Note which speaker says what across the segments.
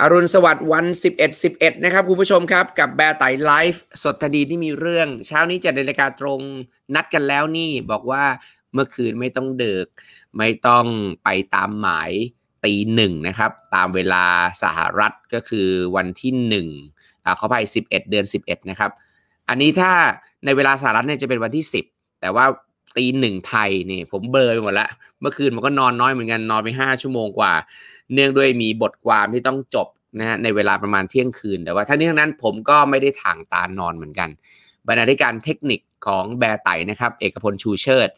Speaker 1: อรุณสวัสดิ์วัน 11 11 นะครับคุณผู้ชมครับกับแบร์ไตไลฟ์สดทดีที่มีเรื่องเช้านี้จะในรายการตรงนัดกันแล้วนี่บอกว่าเมื่อคืนไม่ต้องเดึกไม่ต้องไปตามหมายตีหนึ่งนะครับ ตามเวลาสหรัฐก็คือวันที่1นึ่งเขาไป 11 เดือน 11 นะ ครับ อันนี้ถ้าในเวลาสหรัฐเนี่ยจะเป็นวันที่ 10 แต่ว่าตีหนึ่งไทยนี่ผมเบอไปหมดละเมื่อคืนมันก็นอนน้อยเหมือนกัน นอนไปห้าชั่วโมงกว่า เนื่องด้วยมีบทความที่ต้องจบนะฮะในเวลาประมาณเที่ยงคืนแต่ว่าทั้งนี้ทั้งนั้นผมก็ไม่ได้ถ่างตานอนเหมือนกัน บรรณาธิการเทคนิคของแบร์ไตนะครับเอกพลชูเชิด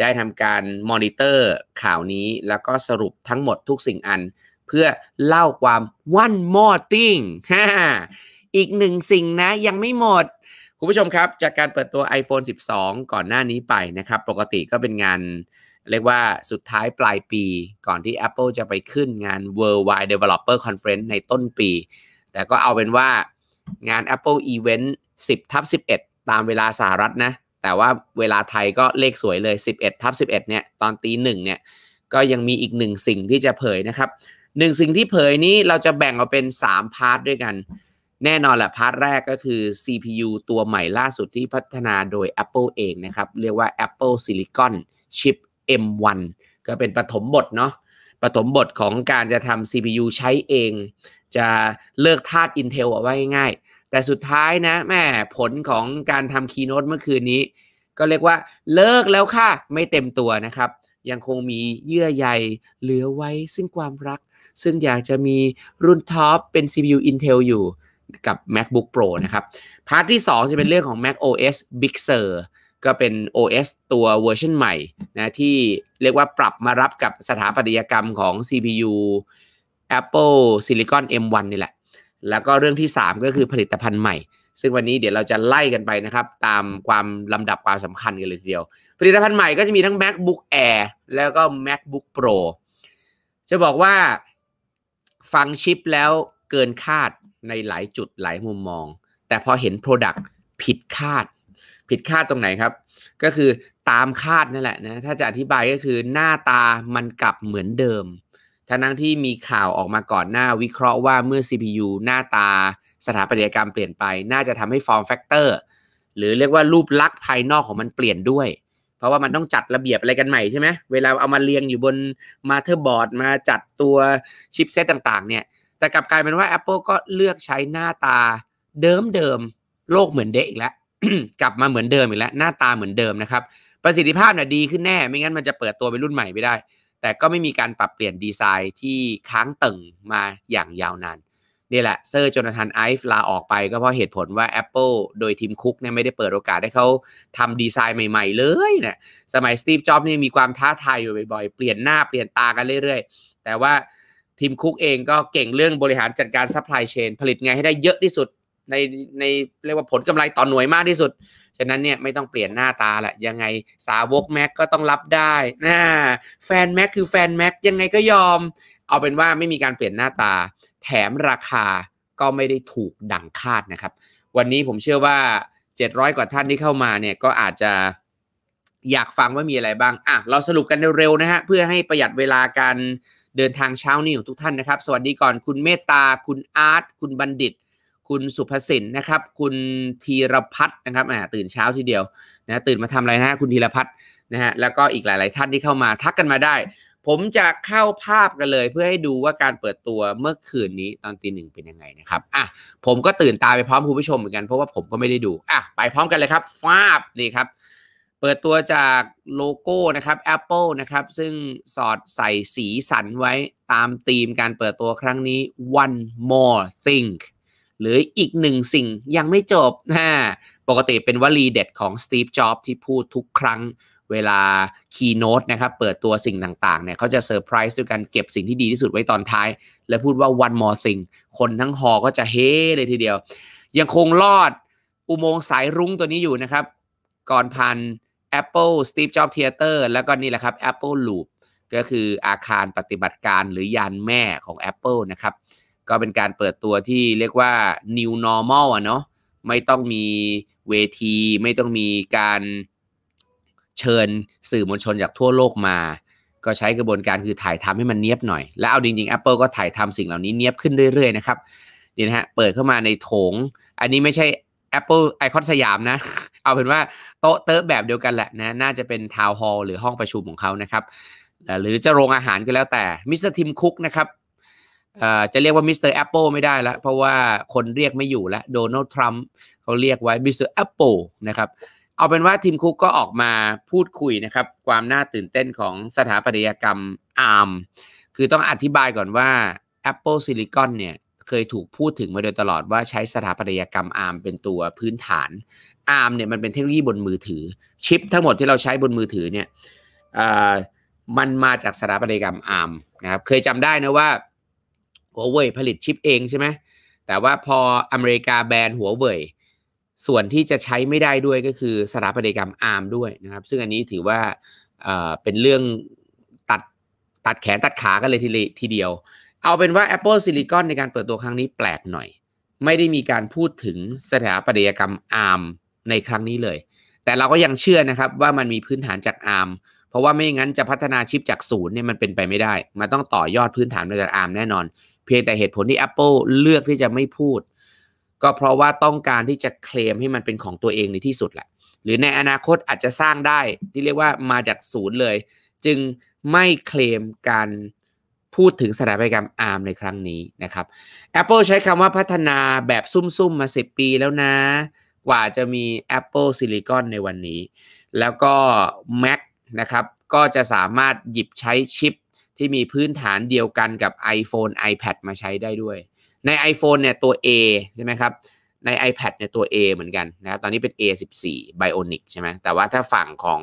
Speaker 1: ได้ทำการมอนิเตอร์ข่าวนี้แล้วก็สรุปทั้งหมดทุกสิ่งอันเพื่อเล่าความวันมอติ้งอีกหนึ่งสิ่งนะยังไม่หมดคุณผู้ชมครับ จากการเปิดตัว iPhone 12 ก่อนหน้านี้ไปนะครับ ปกติก็เป็นงาน เรียกว่าสุดท้ายปลายปี ก่อนที่ Apple จะไปขึ้นงาน Worldwide Developer Conference ในต้นปี แต่ก็เอาเป็นว่างาน Apple Event 10 ทับ 11 ตามเวลาสหรัฐนะ แต่ว่าเวลาไทยก็เลขสวยเลย 11 ทับ 11 เนี่ย ตอนตีหนึ่งเนี่ย ก็ยังมีอีกหนึ่งสิ่งที่จะเผยนะครับหนึ่งสิ่งที่เผยนี้เราจะแบ่งออกเป็น 3 พาร์ทด้วยกันแน่นอนแหละ พาร์ทแรกก็คือ CPU ตัวใหม่ล่าสุดที่พัฒนาโดย Apple เองนะครับ เรียกว่า Apple Silicon Chip M1 ก็เป็นปฐมบทเนาะ ปฐมบทของการจะทำ CPU ใช้เอง จะเลิกทาส Intel เอาไว้ง่าย แต่สุดท้ายนะ แม่ผลของการทำคีโนตเมื่อคืนนี้ ก็เรียกว่าเลิกแล้วค่ะ ไม่เต็มตัวนะครับ ยังคงมีเยื่อใยเหลือไว้ซึ่งความรัก ซึ่งอยากจะมีรุ่นท็อปเป็น CPU Intel อยู่กับ macbook pro นะครับ พาร์ทที่ 2 จะเป็นเรื่องของ mac os big sur ก็เป็น OS ตัวเวอร์ชันใหม่นะที่เรียกว่าปรับมารับกับสถาปัตยกรรมของ CPU Apple Silicon M1 นี่แหละ แล้วก็เรื่องที่ 3 ก็คือผลิตภัณฑ์ใหม่ ซึ่งวันนี้เดี๋ยวเราจะไล่กันไปนะครับ ตามความลำดับความสำคัญกันเลยทีเดียว ผลิตภัณฑ์ใหม่ก็จะมีทั้ง MacBook Air แล้วก็ MacBook Pro จะบอกว่าฟังชิปแล้วเกินคาดในหลายจุดหลายมุมมอง แต่พอเห็น Product ผิดคาด ผิดคาดตรงไหนครับ ก็คือตามคาดนั่นแหละนะ ถ้าจะอธิบายก็คือหน้าตามันกลับเหมือนเดิม ทั้งที่มีข่าวออกมาก่อนหน้าวิเคราะห์ว่าเมื่อ CPU หน้าตาสถาปัตยกรรมเปลี่ยนไป น่าจะทำให้ form factor หรือเรียกว่ารูปลักษณ์ภายนอกของมันเปลี่ยนด้วย เพราะว่ามันต้องจัดระเบียบอะไรกันใหม่ใช่ไหมเวลาเอามาเรียงอยู่บนมาเทอร์บอร์ดมาจัดตัวชิปเซตต่างๆ เนี่ยแต่กลับกลายเป็นว่า Apple ก็เลือกใช้หน้าตาเดิมเดิมโลกเหมือนเด็กอีกแล้วกลับมาเหมือนเดิมอีกแล้วหน้าตาเหมือนเดิมนะครับ ประสิทธิภาพน่ะดีขึ้นแน่ ไม่งั้นมันจะเปิดตัวเป็นรุ่นใหม่ไม่ได้ แต่ก็ไม่มีการปรับเปลี่ยนดีไซน์ที่ค้างตึงมาอย่างยาวนาน นี่แหละเซอร์จนาธานไอฟ์ลาออกไปก็เพราะเหตุผลว่า Apple โดยทีมคุกเนี่ยไม่ได้เปิดโอกาสให้เขาทำดีไซน์ใหม่ๆเลยเนะี่ยสมัยสตีฟจ็อบส์นี่มีความท้าทายอยู่บ่อยๆเปลี่ยนหน้าเปลี่ยนตากันเรื่อยๆ แต่ว่าทีมคุกเองก็เก่งเรื่องบริหารจัดการซัพพลายเชนผลิตไงให้ได้เยอะที่สุด ในในเรียกว่าผลกำไรต่อหน่วยมากที่สุด ฉะนั้นเนี่ยไม่ต้องเปลี่ยนหน้าตาแหละยังไงสาวกแม็กก็ต้องรับได้นะแฟนแม็กคือแฟนแม็กยังไงก็ยอม เอาเป็นว่าไม่มีการเปลี่ยนหน้าตา แถมราคาก็ไม่ได้ถูกดังคาดนะครับ วันนี้ผมเชื่อว่า 700 กว่าท่านที่เข้ามาเนี่ยก็อาจจะอยากฟังว่ามีอะไรบ้างอ่ะเราสรุปกันเร็วๆนะฮะเพื่อให้ประหยัดเวลากันเดินทางเช้านี้ของทุกท่านนะครับสวัสดีก่อนคุณเมตตาคุณอาร์ตคุณบัณฑิต คุณสุภสินนะครับคุณธีรพัฒน์นะครับอ่าตื่นเช้าทีเดียวนะตื่นมาทำอะไรนะคุณธีรพัฒน์นะฮะแล้วก็อีกหลายๆท่านที่เข้ามาทักกันมาได้ ผมจะเข้าภาพกันเลยเพื่อให้ดูว่าการเปิดตัวเมื่อคืนนี้ตอนตีหนึ่งเป็นยังไงนะครับอ่ะผมก็ตื่นตาไปพร้อมคุณผู้ชมเหมือนกันเพราะว่าผมก็ไม่ได้ดูอ่ะไปพร้อมกันเลยครับ ฟาบนี่ครับเปิดตัวจากโลโก้นะครับ Apple นะครับซึ่งสอดใส่สีสันไว้ตามธีมการเปิดตัวครั้งนี้ one more thing หรืออีกหนึ่งสิ่งยังไม่จบนะปกติเป็นวลีเด็ดของ Steve Jobs ที่พูดทุกครั้งเวลาคี y n โนตนะครับเปิดตัวสิ่งต่างๆเนี่ยเขาจะเซอร์ไพรส์ด้วยการเก็บสิ่งที่ดีที่สุดไว้ตอนท้าย และพูดว่า one more thing คนทั้งหอก็จะเฮ้เลยทีเดียว ยังคงรอดอุโมงค์สายรุ้งตัวนี้อยู่นะครับ ก่อนพัน Apple Steve Jobs Theater แล้วก็นี่แหละครับ Apple Loop ก็คืออาคารปฏิบัติการหรือยานแม่ของ Apple นะครับ ก็เป็นการเปิดตัวที่เรียกว่า new normal อ่ะเนาะ ไม่ต้องมีเวที ไม่ต้องมีการเชิญสื่อมวลชนจากทั่วโลกมา ก็ใช้กระบวนการคือถ่ายทำให้มันเนียบหน่อย แล้วเอาจริง ๆ Apple ก็ถ่ายทำสิ่งเหล่านี้เนียบขึ้นเรื่อยๆ นะครับนี่นะฮะเปิดเข้ามาในโถง อันนี้ไม่ใช่ Apple ไอคอนสยามนะ เอาเป็นว่าโต๊ะเต๊ะแบบเดียวกันแหละนะน่าจะเป็นทาวน์ฮอลล์หรือห้องประชุมของเขานะครับ หรือจะโรงอาหารก็แล้วแต่มิสเตอร์ทิมคุกนะครับจะเรียกว่ามิสเตอร์แอปเปิลไม่ได้แล้ว เพราะว่าคนเรียกไม่อยู่แล้วโดนัลด์ทรัมป์เขาเรียกไว้มิสเตอร์แอปเปิลนะครับ เอาเป็นว่าทีมคุกก็ออกมาพูดคุยนะครับ ความน่าตื่นเต้นของสถาปัตยกรรมอาร์มคือต้องอธิบายก่อนว่า Apple Silicon เนี่ยเคยถูกพูดถึงมาโดยตลอดว่าใช้สถาปัตยกรรมอาร์มเป็นตัวพื้นฐานอาร์มเนี่ยมันเป็นเทคโนโลยีบนมือถือชิปทั้งหมดที่เราใช้บนมือถือเนี่ยมันมาจากสถาปัตยกรรมอาร์มนะครับเคยจำได้นะว่าหัวเว่ยผลิตชิปเองใช่ไหมแต่ว่าพออเมริกาแบนหัวเว่ยส่วนที่จะใช้ไม่ได้ด้วยก็คือสถาปัตยกรรมอาร์มด้วยนะครับซึ่งอันนี้ถือว่าเป็นเรื่องตัดตัดแขนตัดขากันเลยทีเดียวเอาเป็นว่า Apple Silicon ในการเปิดตัวครั้งนี้แปลกหน่อย ไม่ได้มีการพูดถึงสถาปัตยกรรม ARM ในครั้งนี้เลย แต่เราก็ยังเชื่อนะครับ ว่ามันมีพื้นฐานจาก ARM เพราะว่าไม่งั้นจะพัฒนาชิปจากศูนย์เนี่ยมันเป็นไปไม่ได้ มันต้องต่อยอดพื้นฐานมาจาก ARM แน่นอน เพียงแต่เหตุผลที่ Apple เลือกที่จะไม่พูด ก็เพราะว่าต้องการที่จะเคลมให้มันเป็นของตัวเองในที่สุดแหละหรือในอนาคตอาจจะสร้างได้ที่เรียกว่ามาจากศูนย์เลย จึงไม่เคลมการพูดถึงสถาปัตยกรรม ARM ในครั้งนี้นะครับ Apple ใช้คำว่าพัฒนาแบบซุ่มๆ มา 10 ปีแล้วนะกว่าจะมี Apple Silicon ในวันนี้ แล้วก็ Mac นะครับ ก็จะสามารถหยิบใช้ชิป ที่มีพื้นฐานเดียวกันกับ iPhone iPad มาใช้ได้ด้วย ใน iPhone เนี่ยตัว A ใช่ไหมครับ ใน iPad เนี่ยตัว A เหมือนกันนะครับตอนนี้เป็น A14 Bionic ใช่ไหมแต่ว่าถ้าฝั่งของ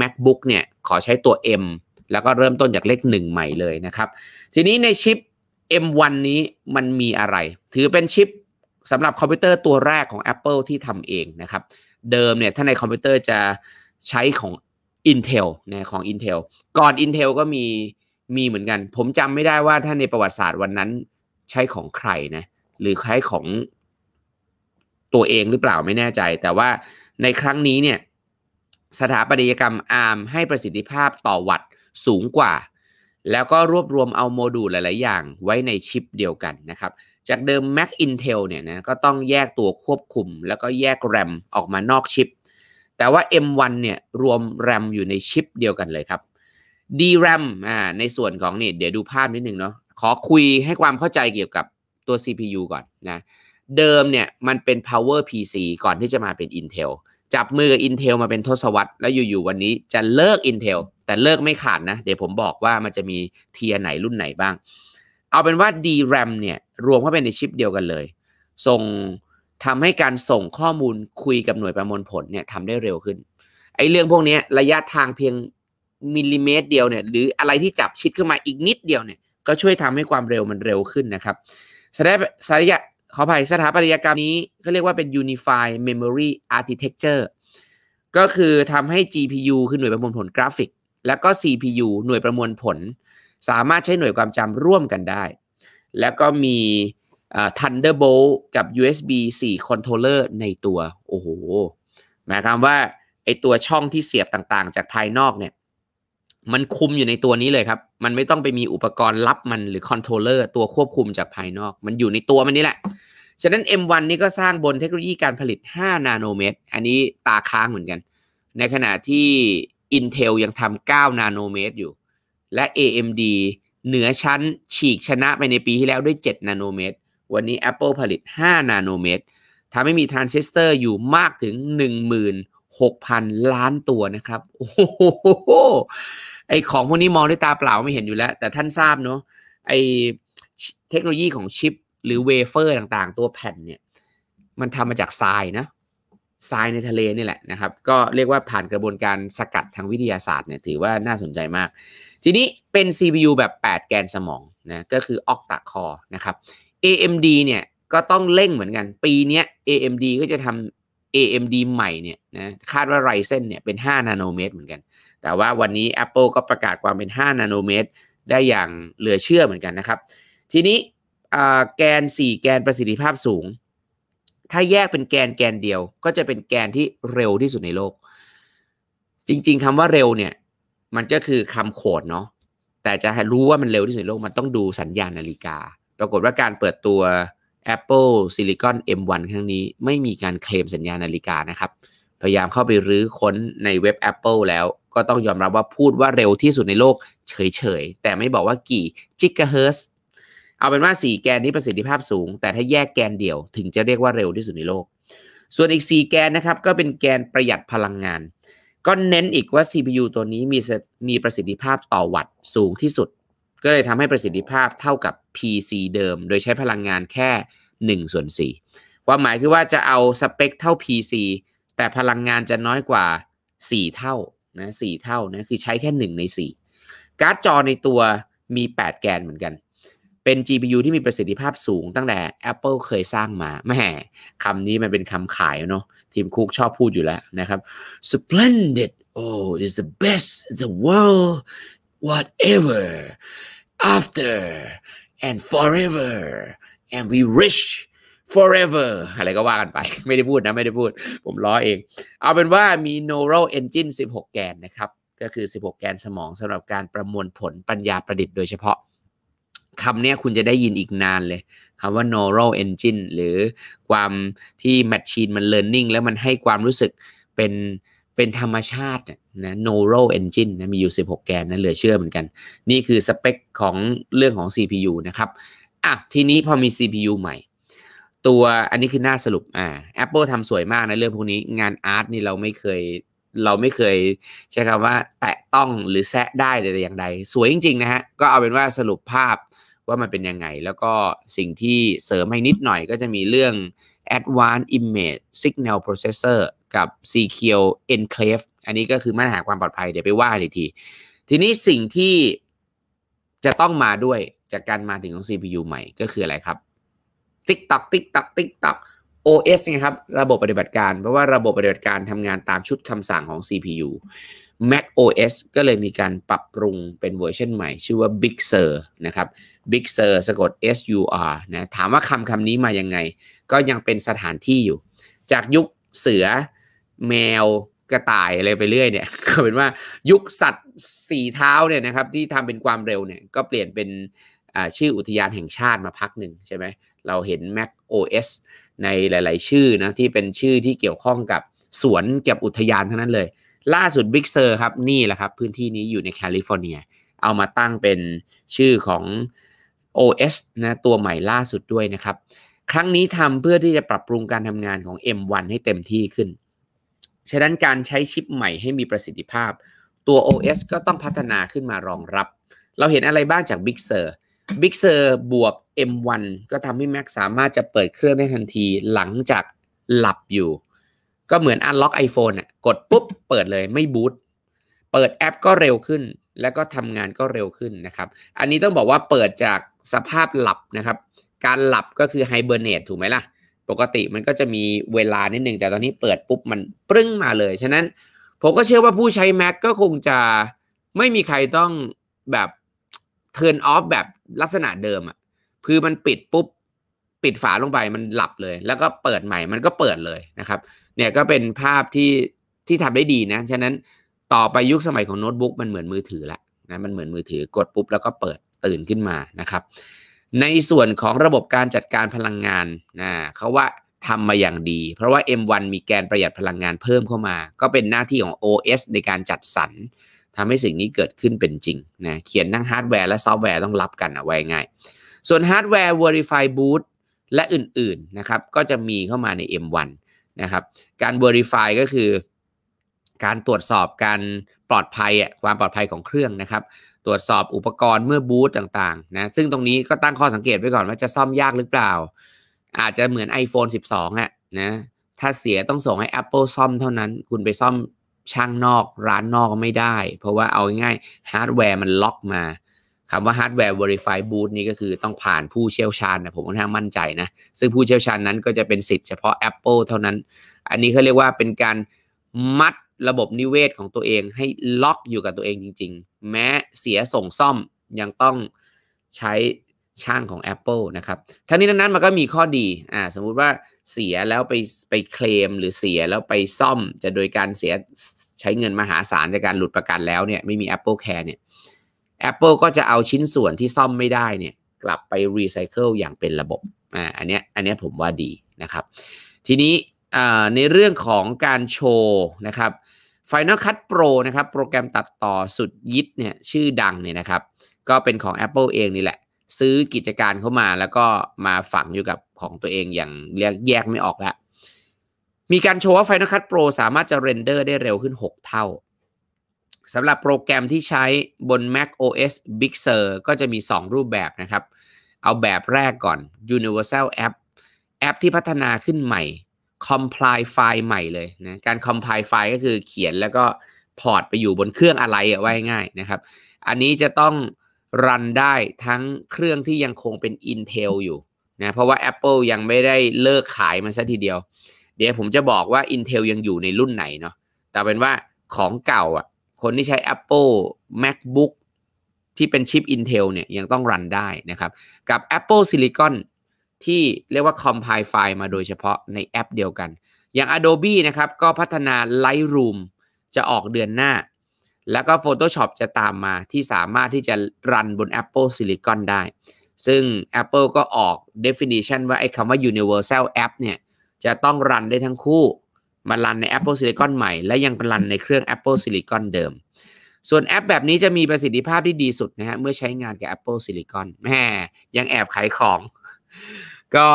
Speaker 1: MacBook เนี่ยขอใช้ตัว M แล้วก็เริ่มต้นจากเลขหนึ่งใหม่เลยนะครับ ทีนี้ในชิป M1 นี้มันมีอะไร ถือเป็นชิปสำหรับคอมพิวเตอร์ตัวแรกของ Apple ที่ทำเองนะครับ เดิมเนี่ยถ้าในคอมพิวเตอร์จะใช้ของ Intel นะของ Intel ก่อน Intel ก็มีมีเหมือนกัน ผมจำไม่ได้ว่าถ้าในประวัติศาสตร์วันนั้นใช้ของใครนะหรือใช้ของตัวเองหรือเปล่าไม่แน่ใจ แต่ว่าในครั้งนี้เนี่ยสถาปัตยกรรม ARM ให้ประสิทธิภาพต่อวัตต์สูงกว่า แล้วก็รวบรวมเอาโมดูลหลายๆ อย่างไว้ในชิปเดียวกันนะครับ จากเดิม Mac Intel เนี่ยนะก็ต้องแยกตัวควบคุม แล้วก็แยกแรมออกมานอกชิป แต่ว่า M1 เนี่ย รวมแรมอยู่ในชิปเดียวกันเลยครับ DRAM อ่าในส่วนของนี่ เดี๋ยวดูภาพนิดนึงเนาะขอคุยให้ความเข้าใจเกี่ยวกับตัว CPU ก่อนนะ เดิมเนี่ย มันเป็น power PC ก่อนที่จะมาเป็น Intel จับมือกับ Intel มาเป็นทศวรรษแล้วอยู่ๆวันนี้จะเลิก Intel แต่เลิกไม่ขาดนะ เดี๋ยวผมบอกว่ามันจะมีเทียไหนรุ่นไหนบ้าง เอาเป็นว่า DRAM เนี่ย รวมเข้าไปในชิปเดียวกันเลย ส่งทำให้การส่งข้อมูลคุยกับหน่วยประมวลผลเนี่ยทำได้เร็วขึ้น ไอ้เรื่องพวกนี้ระยะทางเพียงมิลลิเมตรเดียวเนี่ย หรืออะไรที่จับชิดขึ้นมาอีกนิด เดียวเนี่ยก็ช่วยทำให้ความเร็วมันเร็วขึ้นนะครับ แสดงขออภัยสถาปัตยกรรมนี้เขาเรียกว่าเป็น Unified Memory Architecture ก็คือทำให้ GPU คือหน่วยประมวลผลกราฟิก แล้วก็ CPU หน่วยประมวลผล สามารถใช้หน่วยความจำร่วมกันได้ แล้วก็มี Thunderbolt กับ USB 4 Controller ในตัว โอ้โหหมายความว่าไอตัวช่องที่เสียบต่างๆ จากภายนอกเนี่ยมันคุมอยู่ในตัวนี้เลยครับ มันไม่ต้องไปมีอุปกรณ์รับมันหรือคอนโทรลเลอร์ตัวควบคุมจากภายนอก มันอยู่ในตัวมันนี่แหละ ฉะนั้น M1 นี่ก็สร้างบนเทคโนโลยีการผลิต 5 นาโนเมตร อันนี้ตาค้างเหมือนกัน ในขณะที่ Intel ยังทำ 9 นาโนเมตรอยู่ และ AMD เหนือชั้นฉีกชนะไปในปีที่แล้วด้วย 7 นาโนเมตร วันนี้ Apple ผลิต 5 นาโนเมตรทำให้มีทรานซิสเตอร์อยู่มากถึง16,000 ล้านตัวนะครับ โอ้โหไอของพวกนี้มองด้วยตาเปล่าไม่เห็นอยู่แล้ว แต่ท่านทราบเนาะไอเทคโนโลยีของชิป หรือเวเฟอร์ต่างๆ ตัวแผ่นเนี่ย มันทำมาจากทรายนะทรายในทะเลนี่แหละนะครับ ก็เรียกว่าผ่านกระบวนการสกัดทางวิทยาศาสตร์เนี่ยถือว่าน่าสนใจมาก ทีนี้เป็น CPU แบบ 8 แกนสมองนะก็คือออกตาคอนะครับ AMD เนี่ยก็ต้องเร่งเหมือนกันปีนี้ AMD ก็จะทำ AMD ใหม่เนี่ยนะคาดว่าไรเซนเนี่ยเป็น5นาโนเมตรเหมือนกันแต่ว่าวันนี้ Apple ก็ประกาศความเป็น 5 นาโนเมตร ได้อย่างเหลือเชื่อเหมือนกันนะครับ ทีนี้แกน 4 แกนประสิทธิภาพสูง ถ้าแยกเป็นแกนแกนเดียวก็จะเป็นแกนที่เร็วที่สุดในโลก จริงๆคำว่าเร็วเนี่ย มันก็คือคำโขดเนาะ แต่จะให้รู้ว่ามันเร็วที่สุดในโลกมันต้องดูสัญญาณนาฬิกา ปรากฏว่าการเปิดตัว Apple Silicon M1 ครั้งนี้ไม่มีการเคลมสัญญาณนาฬิกานะครับ พยายามเข้าไปรื้อค้นในเว็บ Apple แล้วก็ต้องยอมรับว่าพูดว่าเร็วที่สุดในโลก เฉยๆ แต่ไม่บอกว่ากี่จิกะเฮิร์เอาเป็นว่า4แกนนี้ประสิทธิภาพสูง แต่ถ้าแยกแกนเดียวถึงจะเรียกว่าเร็วที่สุดในโลก ส่วนอีก 4 แกนนะครับก็เป็นแกนประหยัดพลังงาน ก็เน้นอีกว่า CPU ตัวนี้มีมีประสิทธิภาพต่อวัตต์สูงที่สุด ก็เลยทำให้ประสิทธิภาพเท่ากับ PC เดิม โดยใช้พลังงานแค่1ส่วน4ความหมายคือว่าจะเอาสเปค เท่า PC แต่พลังงานจะน้อยกว่า 4 เท่านะสเท่านะคือใช้แค่1ใน 4 การ์ดจอในตัวมี 8 แกนเหมือนกัน เป็น GPU ที่มีประสิทธิภาพสูง ตั้งแต่ Apple เคยสร้างมาแม่คำนี้มันเป็นคำขายเนาะทีมคุกชอบพูดอยู่แล้วนะครับ splendid oh is the best in the world whatever after and forever and we w i s h forever อะไรก็ว่ากันไปไม่ได้พูดนะไม่ได้พูด ผมล้อเอง เอาเป็นว่ามี neural engine 16 แกนนะครับ ก็คือ 16 แกนสมองสำหรับการประมวลผลปัญญาประดิษฐ์โดยเฉพาะคำนี้คุณจะได้ยินอีกนานเลยคำว่า neural engine หรือความที่ machine มัน learning แล้วมันให้ความรู้สึกเป็นเป็นธรรมชาตินะ neural engine นะมีอยู่ 16 แกนนะเหลือเชื่อเหมือนกัน นี่คือสเปคของเรื่องของ CPU นะครับอ่ะทีนี้พอมี CPU ใหม่ตัวอันนี้คือหน้าสรุป อ่า Apple ทำสวยมากในะเรื่องพวกนี้งานอาร์ตนี่เราไม่เคย เราไม่เคยใช้คำว่าแตะต้องหรือแซะได้ใดๆอย่างใด สวยจริง ๆ นะฮะ ก็เอาเป็นว่าสรุปภาพว่ามันเป็นยังไง แล้วก็สิ่งที่เสริมให้นิดหน่อยก็จะมีเรื่อง Advanced Image Signal Processor กับ c q Enclave อันนี้ก็คือมาตรฐานความปลอดภัยเดี๋ยวไปว่าอีกที ทีนี้สิ่งที่จะต้องมาด้วยจากการมาถึงของ CPU ใหม่ก็คืออะไรครับติ๊กตักติ๊กตักติ๊กตัก OS นะครับ ระบบปฏิบัติการ เพราะว่าระบบปฏิบัติการทำงานตามชุดคำสั่งของ CPU Mac OS ก็เลยมีการปรับปรุงเป็นเวอร์ชันใหม่ ชื่อว่า Big Sur นะครับ Big Sur สะกด S U R นะ ถามว่าคำคำนี้มายังไง ก็ยังเป็นสถานที่อยู่ จากยุคเสือแมวกระต่ายอะไรไปเรื่อยเนี่ยก็เป็นว่ายุคสัตว์สีเท้าเนี่ยนะครับที่ทำเป็นความเร็วเนี่ยก็เปลี่ยนเป็นชื่ออุทยานแห่งชาติมาพักหนึ่งใช่ไหมเราเห็น Mac OS ในหลาย ๆ ชื่อนะที่เป็นชื่อที่เกี่ยวข้องกับ สวนเก็บอุทยานเท่านั้นเลย ล่าสุด Big Sur ครับ นี่แหละครับ พื้นที่นี้อยู่ในแคลิฟอร์เนียเอามาตั้งเป็นชื่อของ OS นะตัวใหม่ล่าสุดด้วยนะครับ ครั้งนี้ทำเพื่อที่จะปรับปรุงการทำงานของ M1 ให้เต็มที่ขึ้น ฉะนั้นการใช้ชิปใหม่ให้มีประสิทธิภาพ ตัว OS ก็ต้องพัฒนาขึ้นมารองรับ เราเห็นอะไรบ้างจาก Big Sur บิ๊กเซอร์บวก M1 ก็ทำให้แม็กสามารถจะเปิดเครื่องได้ทันทีหลังจากหลับอยู่ ก็เหมือนอันล็อก iPhone อ่ะ กดปุ๊บเปิดเลยไม่บูตเปิดแอปก็เร็วขึ้น แล้วก็ทำงานก็เร็วขึ้นนะครับ อันนี้ต้องบอกว่าเปิดจากสภาพหลับนะครับ การหลับก็คือไฮเบอร์เนตถูกไหมล่ะ ปกติมันก็จะมีเวลานิดหนึ่งแต่ตอนนี้เปิดปุ๊บมันปรึ้งมาเลย ฉะนั้นผมก็เชื่อว่าผู้ใช้ Mac ก็คงจะไม่มีใครต้องแบบเทิร์นออฟแบบลักษณะเดิมอ่ะคือมันปิดปุ๊บปิดฝาลงไปมันหลับเลยแล้วก็เปิดใหม่มันก็เปิดเลยนะครับ เนี่ยก็เป็นภาพที่ที่ทำได้ดีนะฉะนั้น ต่อไปยุคสมัยของโน้ตบุ๊กมันเหมือนมือถือละนะมันเหมือนมือถือกดปุ๊บแล้วก็เปิดตื่นขึ้นมานะครับ ในส่วนของระบบการจัดการพลังงานนะเขาว่าทำมาอย่างดี เพราะว่า M1 มีแกนประหยัดพลังงานเพิ่มเข้ามา ก็เป็นหน้าที่ของ OS ในการจัดสรรทำให้สิ่งนี้เกิดขึ้นเป็นจริงนะเขียนทั้งฮาร์ดแวร์และซอฟต์แวร์ต้องรับกันเอาไว้ง่ายส่วนฮาร์ดแวร์ Verify Boot และอื่นๆนะครับก็จะมีเข้ามาใน M1 นะครับการ Verify ก็คือการตรวจสอบการปลอดภัยอ่ะความปลอดภัยของเครื่องนะครับตรวจสอบอุปกรณ์เมื่อบูตต่างๆนะซึ่งตรงนี้ก็ตั้งข้อสังเกตไว้ก่อนว่าจะซ่อมยากหรือเปล่า อาจจะเหมือน iPhone 12อะนะถ้าเสียต้องส่งให้ Apple ซ่อมเท่านั้น คุณไปซ่อมช่างนอกร้านนอกไม่ได้ เพราะว่าเอาง่ายฮาร์ดแวร์มันล็อกมาคำว่าฮาร์ดแวร์ Verify Boot นี่ก็คือต้องผ่านผู้เชี่ยวชาญนะผมค่อนข้างมั่นใจนะ ซึ่งผู้เชี่ยวชาญนั้นก็จะเป็นสิทธิ์เฉพาะ Apple เท่านั้น อันนี้เขาเรียกว่าเป็นการมัดระบบนิเวศของตัวเองให้ล็อกอยู่กับตัวเองจริงๆ แม้เสียส่งซ่อมยังต้องใช้ช่างของ Apple นะครับทั้งนี้ทั้งนั้นมันก็มีข้อดี อ่า สมมุติว่าเสียแล้วไปไปเคลม หรือเสียแล้วไปซ่อม จะโดยการเสียใช้เงินมหาศาลในการหลุดประกันแล้วเนี่ยไม่มี Apple Care เนี่ย Apple ก็จะเอาชิ้นส่วนที่ซ่อมไม่ได้เนี่ยกลับไปรีไซเคิลอย่างเป็นระบบ อ่า อันเนี้ยอันเนี้ยผมว่าดีนะครับ ทีนี้ อ่า ในเรื่องของการโชว์นะครับ Final Cut Pro นะครับ โปรแกรมตัดต่อสุดยิดเนี่ยชื่อดังเนี่ยนะครับ ก็เป็นของ Apple เองนี่แหละซื้อกิจการเข้ามาแล้วก็มาฝังอยู่กับของตัวเองอย่างแยกไม่ออกละมีการโชว์ว่า Final Cut Pro สามารถจะเรนเดอร์ได้เร็วขึ้น 6 เท่าสำหรับโปรแกรมที่ใช้บน Mac OS Big Sur ก็จะมี 2 รูปแบบนะครับ เอาแบบแรกก่อน Universal App แอปที่พัฒนาขึ้นใหม่ Comply ไฟล์ใหม่เลยนะ การ Comply ไฟล์ก็คือเขียนแล้วก็พอร์ตไปอยู่บนเครื่องอะไรอะไว้ง่ายนะครับ อันนี้จะต้องรันได้ทั้งเครื่องที่ยังคงเป็น Intel อยู่นะเพราะว่า Apple ยังไม่ได้เลิกขายมันซะทีเดียว เดี๋ยวผมจะบอกว่า Intel ยังอยู่ในรุ่นไหนเนาะแต่เป็นว่าของเก่าอ่ะคนที่ใช้ Apple MacBook ที่เป็นชิป Intel เนี่ยยังต้องรันได้นะครับ กับ Apple Silicon ที่เรียกว่า compile ไฟล์มาโดยเฉพาะในแอปเดียวกัน อย่าง Adobe นะครับก็พัฒนา Lightroom จะออกเดือนหน้าแล้วก็ Photoshop จะตามมาที่สามารถที่จะรันบน Apple Silicon ได้ ซึ่ง Apple ก็ออก definition ว่าไอ้คำว่า universal app เนี่ย จะต้องรันได้ทั้งคู่มารันใน Apple Silicon ใหม่และยังรันในเครื่อง Apple Silicon เดิม ส่วนแอปแบบนี้จะมีประสิทธิภาพที่ดีสุดนะฮะเมื่อใช้งานกับ Apple Silicon แหมยังแอบขายของ ก็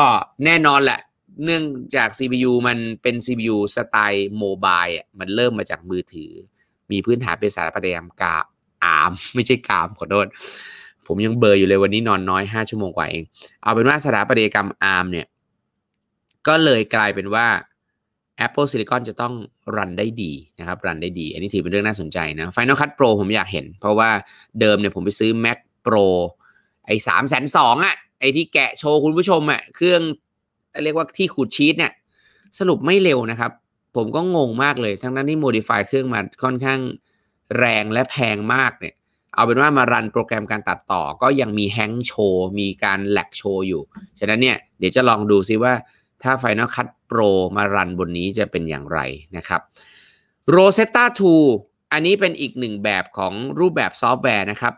Speaker 1: แน่นอนแหละ เนื่องจาก CPU มันเป็น CPU สไตล์โมบายมันเริ่มมาจากมือถือมีพื้นฐานเป็นสารปรดเดมกาอาม ไม่ใช่กามขอโทษ ผมยังเบอร์อยู่เลยวันนี้นอนน้อยห้าชั่วโมงกว่าเอง เอาเป็นว่าสถาปัตยกรรมอาร์มเนี่ย ก็เลยกลายเป็นว่า Apple Silicon จะต้องรันได้ดีนะครับรันได้ดี อันนี้ถือเป็นเรื่องน่าสนใจนะ Final Cut Pro ผมอยากเห็น เพราะว่าเดิมเนี่ยผมไปซื้อ Mac Pro ไอ้สามแสนสองอ่ะไอ้ที่แกะโชว์คุณผู้ชมอ่ะเครื่องเรียกว่าที่ขูดชีตเนี่ยสรุปไม่เร็วนะครับผมก็งงมากเลยทั้งนั้นที่ modify เครื่องมาค่อนข้างแรงและแพงมากเนี่ย เอาเป็นว่ามารันโปรแกรมการตัดต่อก็ยังมีแฮงโชว์มีการแลกโชว์อยู่ ฉะนั้นเนี่ยเดี๋ยวจะลองดูซิว่าถ้า Final Cut Pro มารันบนนี้จะเป็นอย่างไรนะครับ Rosetta 2 อันนี้เป็นอีกหนึ่งแบบของรูปแบบซอฟต์แวร์นะครับ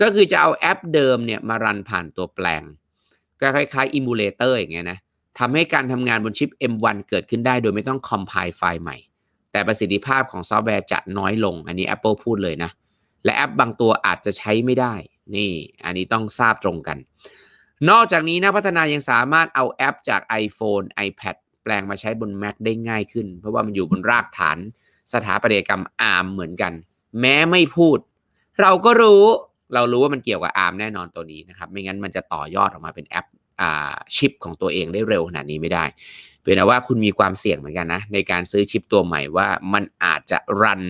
Speaker 1: ก็คือจะเอาแอปเดิมเนี่ยมารันผ่านตัวแปลงก็คล้ายๆ emulator อย่างเงี้ยนะทำให้การทำงานบนชิป M1 เกิดขึ้นได้โดยไม่ต้องคอมไพล์ไฟล์ใหม่ แต่ประสิทธิภาพของซอฟต์แวร์จะน้อยลง อันนี้ Apple พูดเลยนะ และแอปบางตัวอาจจะใช้ไม่ได้ นี่ อันนี้ต้องทราบตรงกัน นอกจากนี้นักพัฒนายังสามารถเอาแอปจาก iPhone iPad แปลงมาใช้บน Mac ได้ง่ายขึ้น เพราะว่ามันอยู่บนรากฐานสถาปัตยกรรม ARM เหมือนกัน แม้ไม่พูด เราก็รู้ เรารู้ว่ามันเกี่ยวกับ ARM แน่นอนตัวนี้นะครับ ไม่งั้นมันจะต่อยอดออกมาเป็นแอปชิปของตัวเองได้เร็วขนาดนี้ไม่ได้ เป็นนว่าคุณมีความเสี่ยงเหมือนกันนะ ในการซื้อชิปตัวใหม่ว่ามันอาจจะรัน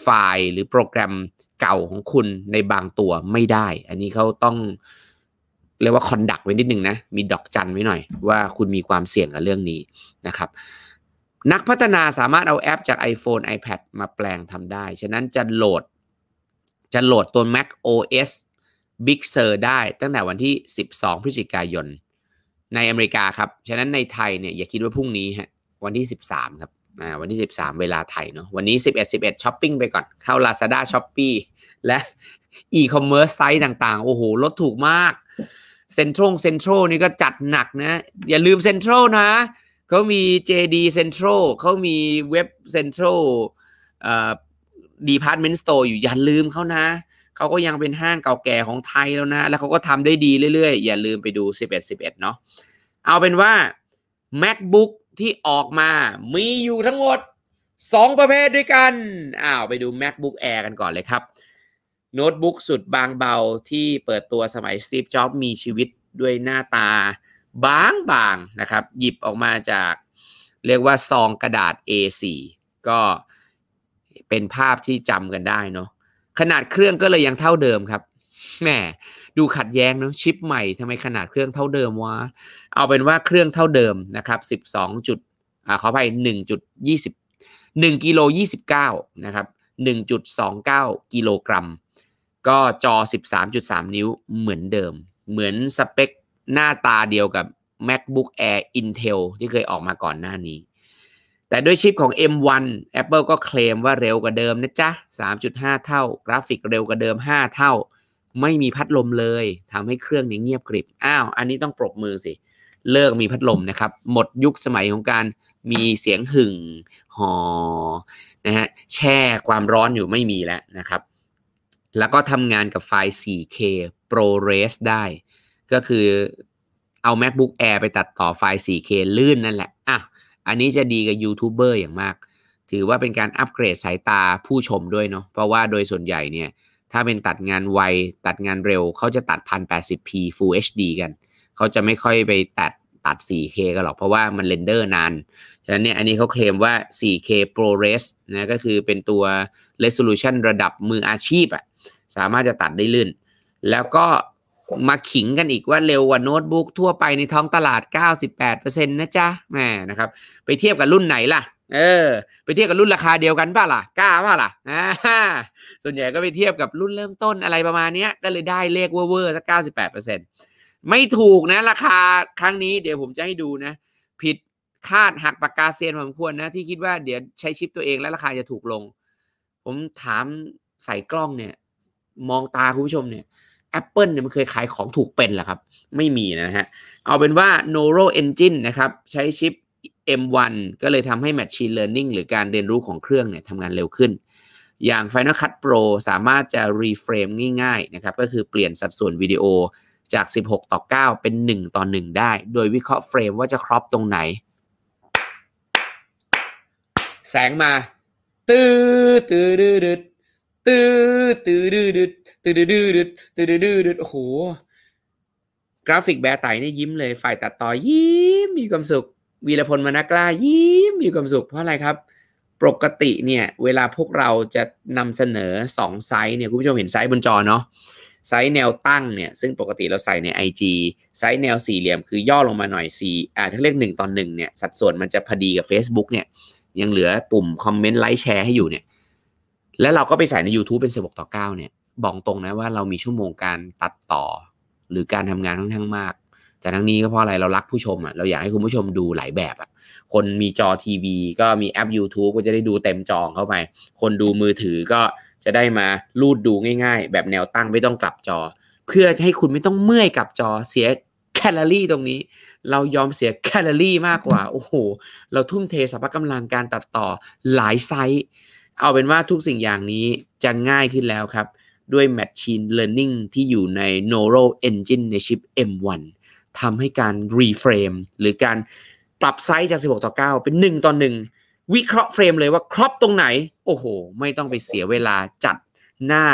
Speaker 1: ไฟล์หรือโปรแกรมเก่าของคุณในบางตัวไม่ได้ อันนี้เขาต้องเรียกว่าคอนดักไว้นิดนึงนะ มีดอกจันไว้หน่อยว่าคุณมีความเสี่ยงกับเรื่องนี้นะครับ นักพัฒนาสามารถเอาแอปจาก iPhone iPad มาแปลงทำได้ ฉะนั้นจะโหลดจะโหลดตัว Mac OS Big Sur ได้ ตั้งแต่วันที่ 12 พฤศจิกายนในอเมริกาครับ ฉะนั้นในไทยเนี่ยอย่าคิดว่าพรุ่งนี้ฮะวันที่ 13 ครับอ่าวันที่ 13 เวลาไทยเนาะวันนี้ 11 11ช้อปปิ้งไปก่อนเข้า Lazada s h o p ป e และอีคอมเมิร์ซไซต์ต่าง ๆ โอ้โห ลดถูกมากเซ็นทรัลเซ็นทรัลนี่ก็จัดหนักนะ อย่าลืมเซ็นทรัลนะเขามี JD Central เขามีเว็บเซ็นร e ล t อ่ l ดีพาร์ตเมนต์สโตร์อยู่อย่าลืมเขานะเขาก็ยังเป็นห้างเก่าแก่ของไทยแล้วนะ แล้วเขาก็ทำได้ดีเรื่อย ๆ อย่าลืมไปดู 11 11 เนาะเอาเป็นว่า macbook ที่ออกมามีอยู่ทั้งหมด 2 ประเภทด้วยกันอ้าวไปดู macbook air กันก่อนเลยครับโน้ตบุ๊กสุดบางเบาที่เปิดตัวสมัยซีฟจ็อบมีชีวิตด้วยหน้าตาบางบางนะครับ หยิบออกมาจาก เรียกว่าซองกระดาษ A4 ก็เป็นภาพที่จำกันได้เนาะขนาดเครื่องก็เลยยังเท่าเดิมครับแหมดูขัดแย้งเนาะชิปใหม่ทำไมขนาดเครื่องเท่าเดิมวะเอาเป็นว่าเครื่องเท่าเดิมนะครับสิบสองจุดอ่าขอไปหนึ่งจุดยี่สิบหนึ่งกิโลยี่สิบเก้านะครับหนึ่งจุดสองเก้ากิโลกรัมก็จอสิบสามจุดสามนิ้วเหมือนเดิม เหมือนสเปคหน้าตาเดียวกับ macbook air intel ที่เคยออกมาก่อนหน้านี้แต่ด้วยชิปของ M1 Apple ก็เคลมว่าเร็วกว่าเดิมนะจ๊ะ 3.5 เท่า กราฟิกเร็วกว่าเดิม 5 เท่า ไม่มีพัดลมเลยทำให้เครื่องนี้เงียบกริบ อ้าว อันนี้ต้องปรบมือสิ เลิกมีพัดลมนะครับ หมดยุคสมัยของการมีเสียงหึ่งหอนะฮะแช่ความร้อนอยู่ไม่มีแล้วนะครับ แล้วก็ทำงานกับไฟล์ 4K ProRes ได้ ก็คือเอา MacBook Air ไปตัดต่อไฟล์ 4K ลื่นนั่นแหละอ่ะอันนี้จะดีกับยูทูบเบอร์อย่างมาก ถือว่าเป็นการอัปเกรดสายตาผู้ชมด้วยเนาะ เพราะว่าโดยส่วนใหญ่เนี่ย ถ้าเป็นตัดงานไวตัดงานเร็วเขาจะตัด 1080p Full HD กัน เขาจะไม่ค่อยไปตัดตัด 4K กันหรอก เพราะว่ามันเรนเดอร์นานฉะนั้นเนี่ยอันนี้เขาเคลมว่า 4K ProRes นะก็คือเป็นตัว resolution ระดับมืออาชีพอะสามารถจะตัดได้ลื่น แล้วก็มาขิงกันอีกว่าเร็วกว่าโน้ตบุ๊กทั่วไปในท้องตลาด 98%นะจ๊ะแหมนะครับ ไปเทียบกับรุ่นไหนล่ะ เออไปเทียบกับรุ่นราคาเดียวกันป่ะล่ะกล้าป่ะล่ะส่วนใหญ่ก็ไปเทียบกับรุ่นเริ่มต้นอะไรประมาณนี้ก็เลยได้เลขเวอร์สัก98%ไม่ถูกนะราคาครั้งนี้เดี๋ยวผมจะให้ดูนะ ผิดคาดหักปากกาเซียนผมควรนะ ที่คิดว่าเดี๋ยวใช้ชิปตัวเอง แล้วราคาจะถูกลง ผมถามใส่กล้องเนี่ย มองตาคุณผู้ชมเนี่ย a p p ิ e เนี่ยมันเคยขายของถูกเป็นหรอครับ ไม่มีนะฮะ เอาเป็นว่า Neural Engine นะครับใช้ชิป M1 ก็เลยทำให้ Machine Learning หรือการเรียนรู้ของเครื่องเนี่ยทำงานเร็วขึ้น อย่าง Final Cut Pro สามารถจะ reframe ง่ายๆนะครับ ก็คือเปลี่ยนสัดส่วนวิดีโอจาก 16 ต่อ 9 เป็น 1 ต่อ 1 ได้ โดยวิเคราะห์เฟรมว่าจะครอปตรงไหน แสงมา ตื้อตื้อดื้อตื้อตื้อดื้อดึดตื้อดื้อดื้อดึดตื้อดื้อดื้อดึด โอ้โห กราฟิกแบร์ไตนี่ยิ้มเลย ฝ่ายตัดต่อยิ้ม มีความสุข วีรพลมานากล้า ยิ้ม มีความสุข เพราะอะไรครับ ปกติเนี่ยเวลาพวกเราจะนำเสนอ 2 ไซส์เนี่ยคุณผู้ชมเห็นไซส์บนจอเนาะ ไซส์แนวตั้งเนี่ยซึ่งปกติเราใส่ใน IG ไซส์แนวสี่เหลี่ยม คือย่อลงมาหน่อยสี่อ่าถ้าเลขหนึ่งตอนหนึ่งเนี่ยสัดส่วนมันจะพอดีกับ Facebook เนี่ย ยังเหลือปุ่มคอมเมนต์ไลค์แชร์ให้อยู่เนี่ยแล้วเราก็ไปใส่ใน YouTube เป็น 16ต่อ 9 เนี่ย บอกตรงนะว่าเรามีชั่วโมงการตัดต่อ หรือการทำงานค่อนข้างมาก แต่ทั้งนี้ก็เพราะอะไรเรารักผู้ชมอะ่ะ เราอยากให้คุณผู้ชมดูหลายแบบอะ่ะ คนมีจอทีวีก็มีแอป YouTube ก็จะได้ดูเต็มจองเข้าไป คนดูมือถือก็จะได้มาลูดดูง่ายๆ แบบแนวตั้งไม่ต้องกลับจอ เพื่อให้คุณไม่ต้องเมื่อยกลับจอเสียแคลอรี่ตรงนี้เรายอมเสียแคลอรี่มากกว่าโอ้โห เราทุ่มเทสรรพกำลังการตัดต่อหลายไซส์เอาเป็นว่าทุกสิ่งอย่างนี้จะง่ายขึ้นแล้วครับ ด้วย Machine Learning ที่อยู่ใน Neural Engine ในชิป M1 ทำให้การ Reframe หรือการปรับไซส์จาก 16ต่อ9เป็น 1ต่อ1วิเคราะห์เฟรมเลยว่าครอบตรงไหนโอ้โห ไม่ต้องไปเสียเวลาจัดหน้า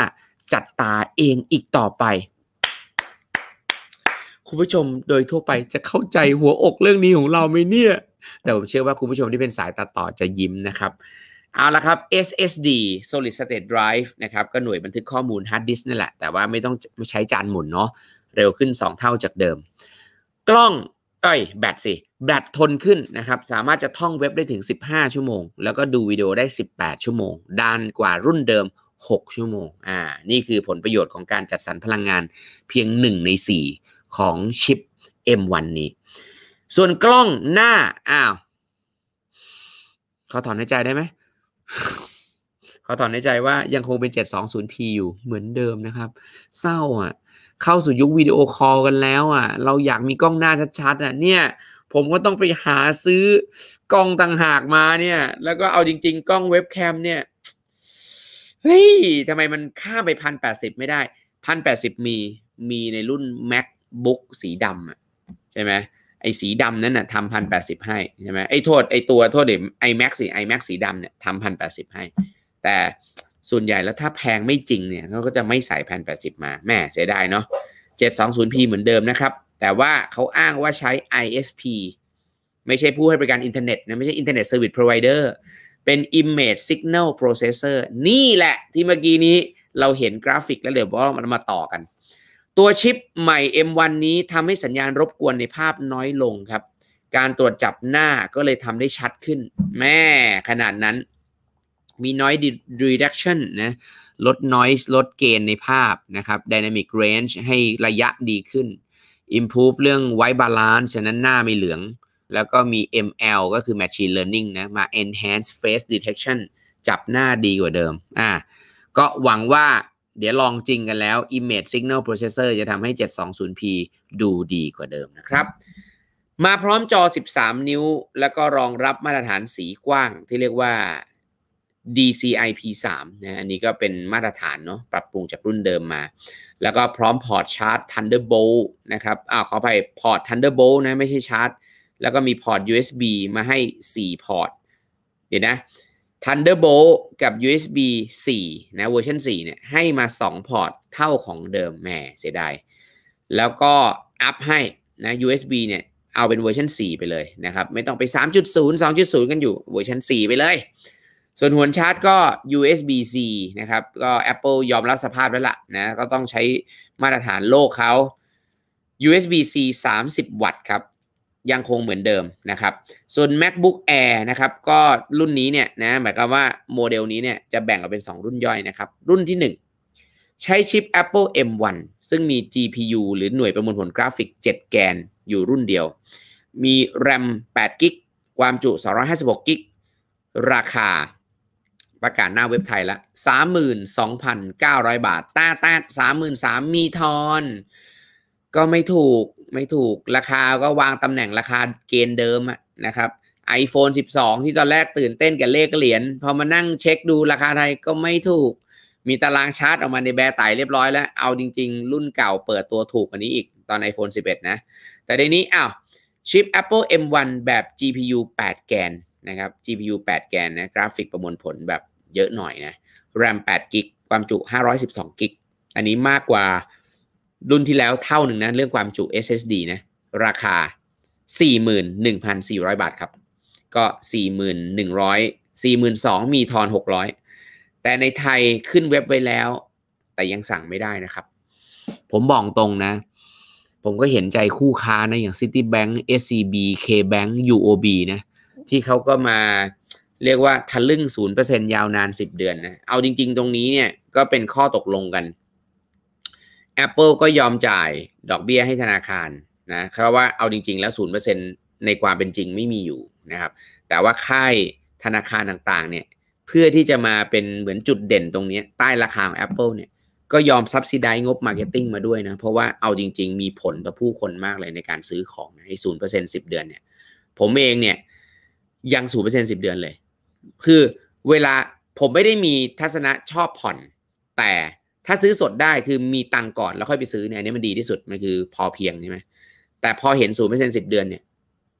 Speaker 1: จัดตาเองอีกต่อไป คุณผู้ชมโดยทั่วไปจะเข้าใจหัวอกเรื่องนี้ของเราไหมเนี่ย แต่ผมเชื่อว่าคุณผู้ชมที่เป็นสายตัดต่อจะยิ้มนะครับเอาละครับ SSD solid state drive นะครับ ก็หน่วยบันทึกข้อมูลฮาร์ดดิสนี่แหละ แต่ว่าไม่ต้องไม่ใช้จานหมุนเนาะเร็วขึ้น 2 เท่าจากเดิม กล้อง เอ้ยแบตสิ แบตทนขึ้นนะครับ สามารถจะท่องเว็บได้ถึง 15 ชั่วโมง แล้วก็ดูวิดีโอได้ 18 ชั่วโมงดานกว่ารุ่นเดิม 6 ชั่วโมง อ่า นี่คือผลประโยชน์ของการจัดสรรพลังงานเพียง1ใน4 ของชิป M1 นี้ ส่วนกล้องหน้าอ้าวเขาถอนหายใจได้ไหมเขาถอนในใจว่ายังคงเป็น 720p อยู่เหมือนเดิมนะครับเศร้าอ่ะ เข้าสู่ยุควิดีโอคอลกันแล้ว อ่ะ เราอยากมีกล้องหน้าชัดๆอ่ะ เนี่ย ผมก็ต้องไปหาซื้อกล้องต่างหากมาเนี่ย แล้วก็เอาจริงๆกล้องเว็บแคมเนี่ยเฮ้ยทำไมมันข้ามไปพันแปดสิบไม่ได้พันแปดสิบมี มีในรุ่น macbook สีดำอ่ะ ใช่ไหมไอ้สีดำนั้นนะ่ะทำพันแปดสิบให้ ใช่ไหมไอ้โทษ ไอ้ตัวโทษเดี๋ยวไอแม็กสีไอแม็กสีดำเนี่ยทำพันแปดสิบให้ แต่ส่วนใหญ่แล้วถ้าแพงไม่จริงเนี่ยเขาก็จะไม่ใส่พันแปดสิบมาแม่เสียดายเนาะเจ็ดสองศูนย์พีเหมือนเดิมนะครับ แต่ว่าเขาอ้างว่าใช้ ISP ไม่ใช่ผู้ให้บริการอินเทอร์เน็ตนะไม่ใช่อินเทอร์เน็ตเซอร์วิสพรอไวเดอร์เป็น Image Signal Processor นี่แหละที่เมื่อกี้นี้เราเห็นกราฟิกแล้วเดี๋ยวว่ามันมาต่อกันตัวชิปใหม่ M1 นี้ทำให้สัญญาณรบกวนในภาพน้อยลงครับ การตรวจจับหน้าก็เลยทำได้ชัดขึ้น แม่ขนาดนั้นมี noise reduction นะ ลด noise ลดเกณฑ์ในภาพนะครับ dynamic range ให้ระยะดีขึ้น improve เรื่อง white balance ฉะนั้นหน้าไม่เหลือง แล้วก็มี ML ก็คือ machine learning นะ มา enhance face detection จับหน้าดีกว่าเดิม อ่าก็หวังว่าเดี๋ยวลองจริงกันแล้ว Image Signal Processor จะทำให้ 720p ดูดีกว่าเดิมนะครับ มาพร้อมจอ 13 นิ้ว แล้วก็รองรับมาตรฐานสีกว้าง ที่เรียกว่า DCI P3 นะ อันนี้ก็เป็นมาตรฐานเนาะ ปรับปรุงจากรุ่นเดิมมา แล้วก็พร้อมพอร์ตชาร์จ Thunderbolt นะครับ อ้าวขอไปพอร์ต Thunderbolt นะไม่ใช่ชาร์จ แล้วก็มีพอร์ต USB มาให้ 4 พอร์ตเดี๋ยวนะ Thunderbolt กับ USB 4นะเวอร์ชัน4 เนี่ยให้มา 2 พอร์ตเท่าของเดิมแหมเสียดายแล้วก็อัพให้นะ USB เนี่ยเอาเป็นเวอร์ชัน 4 ไปเลยนะครับไม่ต้องไป 3.0 2.0 กันอยู่เวอร์ชัน 4 ไปเลย ส่วนหัวชาร์จก็ USB C นะครับก็ Apple ยอมรับสภาพแล้วล่ะนะก็ต้องใช้มาตรฐานโลกเขา USB C 30 วัตต์ครับยังคงเหมือนเดิมนะครับ ส่วน macbook air นะครับ ก็รุ่นนี้เนี่ยนะหมายความว่า โมเดลนี้เนี่ยจะแบ่งออกเป็น 2 รุ่นย่อยนะครับ รุ่นที่ 1 ใช้ชิป apple m1 ซึ่งมี gpu หรือหน่วยประมวลผลกราฟิก 7 แกนอยู่รุ่นเดียว มี ram 8กิกความจุ256กิกราคาประกาศหน้าเว็บไทยละ 32,900 บาท ต้าต้า33,000 มีทอน ก็ไม่ถูกไม่ถูกราคาก็วางตำแหน่งราคาเกณฑ์เดิมนะครับ iPhone 12 ที่ตอนแรกตื่นเต้นกับเลขเหรียญพอมานั่งเช็คดูราคาไทยก็ไม่ถูก มีตารางชาร์จออกมาในแบร์ไต่เรียบร้อยแล้วเอาจริงๆ รุ่นเก่าเปิดตัวถูกกว่านี้อีกตอน iPhone 11 นะ แต่ในนี้อ้าวชิป Apple M1 แบบ GPU 8 แกนนะครับ GPU 8 แกนนะกราฟิกประมวลผลแบบเยอะหน่อยนะ RAM 8กิกความจุ 512กิกอันนี้มากกว่ารุ่นที่แล้วเท่าหนึ่งนะเรื่องความจุ SSD นะราคา 41,400 บาทครับ ก็ 4,100 42,000มีทอน 600แต่ในไทยขึ้นเว็บไว้แล้ว แต่ยังสั่งไม่ได้นะครับ ผมบอกตรงนะ ผมก็เห็นใจคู่ค้านะอย่าง Citibank SCB KBank UOB นะที่เขาก็มาเรียกว่าทะลึ่ง 0%ยาวนาน 10 เดือนนะเอาจริง ๆ ตรงนี้เนี่ยก็เป็นข้อตกลงกัน Apple ก็ยอมจ่ายดอกเบี้ยให้ธนาคารนะเพราะว่าเอาจริงๆแล้วศูนเปอร์เซ็นในความเป็นจริงไม่มีอยู่นะครับ แต่ว่าค่ายธนาคารต่างๆเนี่ยเพื่อที่จะมาเป็นเหมือนจุดเด่นตรงนี้ใต้ราคาของ Apple เนี่ยก็ยอมซับซิได้งบมาร์เก็ตติ้งมาด้วยนะเพราะว่าเอาจริงๆ มีผลต่อผู้คนมากเลยในการซื้อของนห้ศูนย์เปอร์เซ็นสิบเดือนเนี่ยผมเองเนี่ยยังศูนย์เปอร์เซ็นสิบเดือนเลย คือเวลาผมไม่ได้มีทัศนะชอบผ่อนแต่ถ้าซื้อสดได้คือมีตังก่อนแล้วค่อยไปซื้อเนี่ยอันนี้มันดีที่สุด มันคือพอเพียงใช่ไหม แต่พอเห็นศูนย์เปอร์เซ็นต์สิบเดือนเนี่ย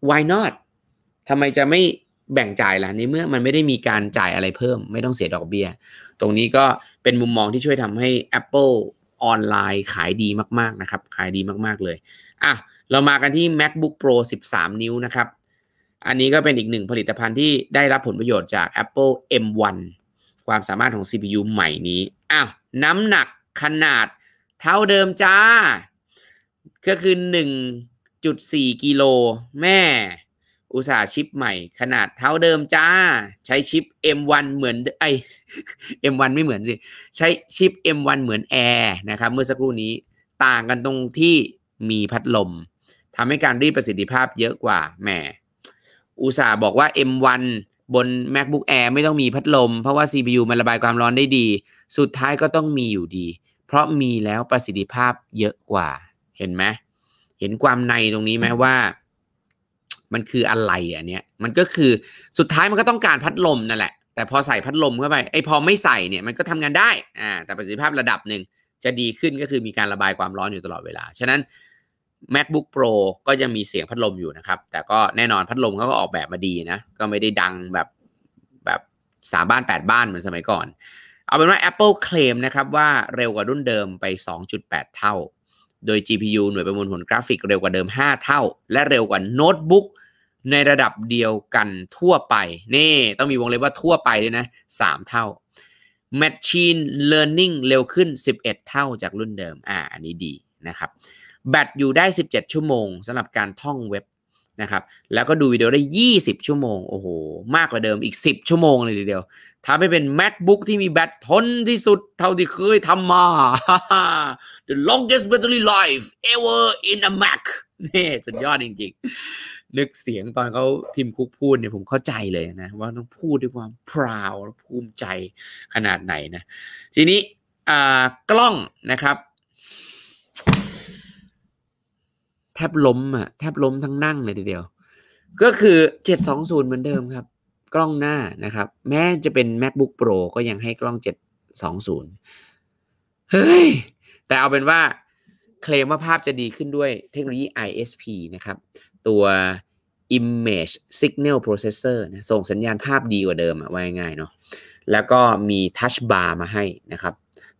Speaker 1: why not ทำไมจะไม่แบ่งจ่ายล่ะในเมื่อมันไม่ได้มีการจ่ายอะไรเพิ่ม ไม่ต้องเสียดอกเบีย้ย ตรงนี้ก็เป็นมุมมองที่ช่วยทำให้ Apple ออนไลน์ขายดีมากๆนะครับ ขายดีมากๆเลย อ่ะเรามากันที่ MacBook Pro 13 นิ้วนะครับ อันนี้ก็เป็นอีกหนึ่งผลิตภัณฑ์ที่ได้รับผลประโยชน์จาก Apple M1 ความสามารถของ CPU ใหม่นี้อ้าวน้ำหนักขนาดเท่าเดิมจ้า ก็คือหนึ่งจุดสี่กิโลแม่ อุตสาหชิปใหม่ขนาดเท่าเดิมจ้า ใช้ชิป M1 เหมือนไอ M1 ไม่เหมือนสิ ใช้ชิป M1 เหมือนแอร์นะครับเมื่อสักครู่นี้ต่างกันตรงที่มีพัดลมทำให้การรีดประสิทธิภาพเยอะกว่าแม่ อุตสาห์บอกว่า M1 บน MacBook Air ไม่ต้องมีพัดลม เพราะว่า CPU มันระบายความร้อนได้ดีสุดท้ายก็ต้องมีอยู่ดี เพราะมีแล้วประสิทธิภาพเยอะกว่า เห็นไหม เห็นความในตรงนี้ไหมว่า มันคืออะไรอันเนี้ย มันก็คือสุดท้ายมันก็ต้องการพัดลมนั่นแหละ แต่พอใส่พัดลมเข้าไปไอ้พอไม่ใส่เนี่ยมันก็ทำงานได้ อ่าแต่ประสิทธิภาพระดับหนึ่งจะดีขึ้นก็คือมีการระบายความร้อนอยู่ตลอดเวลา ฉะนั้น macbook pro ก็ยังมีเสียงพัดลมอยู่นะครับ แต่ก็แน่นอนพัดลมเขาก็ออกแบบมาดีนะ ก็ไม่ได้ดังแบบแบบสาบ้านแปดบ้านเหมือนสมัยก่อนเอาเป็นว่า Apple เคลมนะครับว่าเร็วกว่ารุ่นเดิมไป 2.8 เท่า โดย GPU หน่วยประมวลผลกราฟิกเร็วกว่าเดิม 5 เท่า และเร็วกว่าโน้ตบุ๊กในระดับเดียวกันทั่วไป นี่ต้องมีวงเล็บว่าทั่วไปด้วยนะ 3 เท่า Machine Learning เร็วขึ้น 11 เท่าจากรุ่นเดิม อ่า อันนี้ดีนะครับ แบตอยู่ได้ 17 ชั่วโมงสำหรับการท่องเว็บนะครับ แล้วก็ดูวิดีโอได้ 20 ชั่วโมง โอ้โห มากกว่าเดิมอีก 10 ชั่วโมงเลยทีเดียวทำให้เป็น MacBook ที่มีแบตทนที่สุด เท่าที่เคยทำมา The longest battery life ever in a Mac นี่สุดยอดจริงๆ นึกเสียงตอนเขาทีมคุกพูดเนี่ย ผมเข้าใจเลยนะ ว่าต้องพูดด้วยความพราวและภูมิใจขนาดไหนนะ ทีนี้กล้องนะครับ แทบล้มอ่ะแทบล้มทั้งนั่งเลยทีเดียว ก็คือ 720 เหมือนเดิมครับกล้องหน้านะครับ แม้จะเป็น macbook pro ก็ยังให้กล้อง 720 เฮ้ย แต่เอาเป็นว่าเคลมว่าภาพจะดีขึ้นด้วยเทคโนโลยี ISP นะครับ ตัว image signal processor นะส่งสัญญาณภาพดีกว่าเดิมอะว่าง่ายเนาะแล้วก็มี touch bar มาให้นะครับ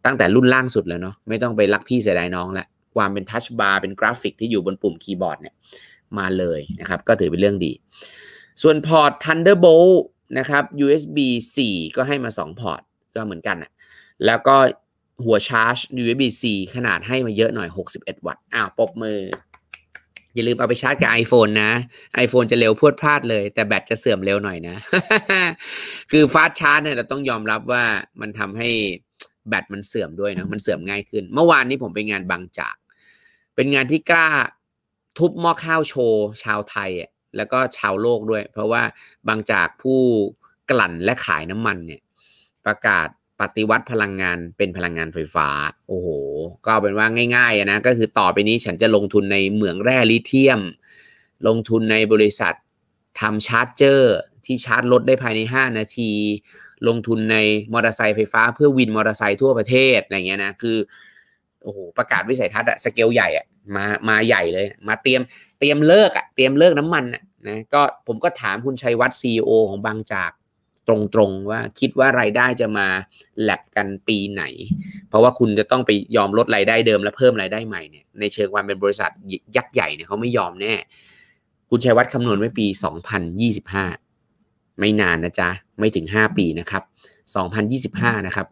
Speaker 1: ตั้งแต่รุ่นล่างสุดแล้วเนาะไม่ต้องไปรักพี่เสียดายน้องละความเป็น Touch Bar เป็นกราฟิกที่อยู่บนปุ่มคีย์บอร์ด เนี่ย มาเลยนะครับ ก็ถือเป็นเรื่องดีส่วนพอร์ต Thunderbolt นะครับ USB 4 ก็ให้มา 2 พอร์ตก็เหมือนกันนะแล้วก็หัวชาร์จ USB C ขนาดให้มาเยอะหน่อย 61 วัตต์ อ้าวปบมือ อย่าลืมเอาไปชาร์จกับ iPhone นะ iPhone จะเร็วพวดพลาดเลย แต่แบตจะเสื่อมเร็วหน่อยนะ คือฟาสชาร์จเนี่ยเราต้องยอมรับว่ามันทำให้แบตมันเสื่อมด้วยนะ มันเสื่อมง่ายขึ้น เมื่อวานนี้ผมไปงานบางจาก เป็นงานที่กล้าทุบหม้อข้าวโชว์ชาวไทยอ่ะแล้วก็ชาวโลกด้วยเพราะว่าบางจากผู้กลั่นและขายน้ำมันเนี่ย ประกาศปฏิวัติพลังงานเป็นพลังงานไฟฟ้าโอ้โห ก็เป็นว่าง่ายๆนะก็คือต่อไปนี้ฉันจะลงทุนในเหมืองแร่ลิเทียม ลงทุนในบริษัททำชาร์จเจอร์ที่ชาร์จรถได้ภายใน 5 นาที ลงทุนในมอเตอร์ไซค์ไฟฟ้าเพื่อวินมอเตอร์ไซค์ทั่วประเทศอะไรเงี้ยนะคือโอ้โหประกาศวิสัยทัศน์อะสเกลใหญ่อะมามาใหญ่เลย มาเตรียมเตรียมเลิกอะเตรียมเลิกน้ำมันอะนะก็ผมก็ถามคุณชัยวัฒน์ซีอของบางจากตรงๆว่าคิดว่ารายได้จะมาแลบกันปีไหน เพราะว่าคุณจะต้องไปยอมลดรายได้เดิมและเพิ่มรายได้ใหม่เนี่ยในเชิงความเป็นบริษัทยักษ์ใหญ่เนี่ยเขาไม่ยอมแน่ คุณชัยวัฒน์คำนวณไว้ปี 2025 ไม่นานนะจ๊ะไม่ถึง 5 ปีนะครับ 2025 นะครับ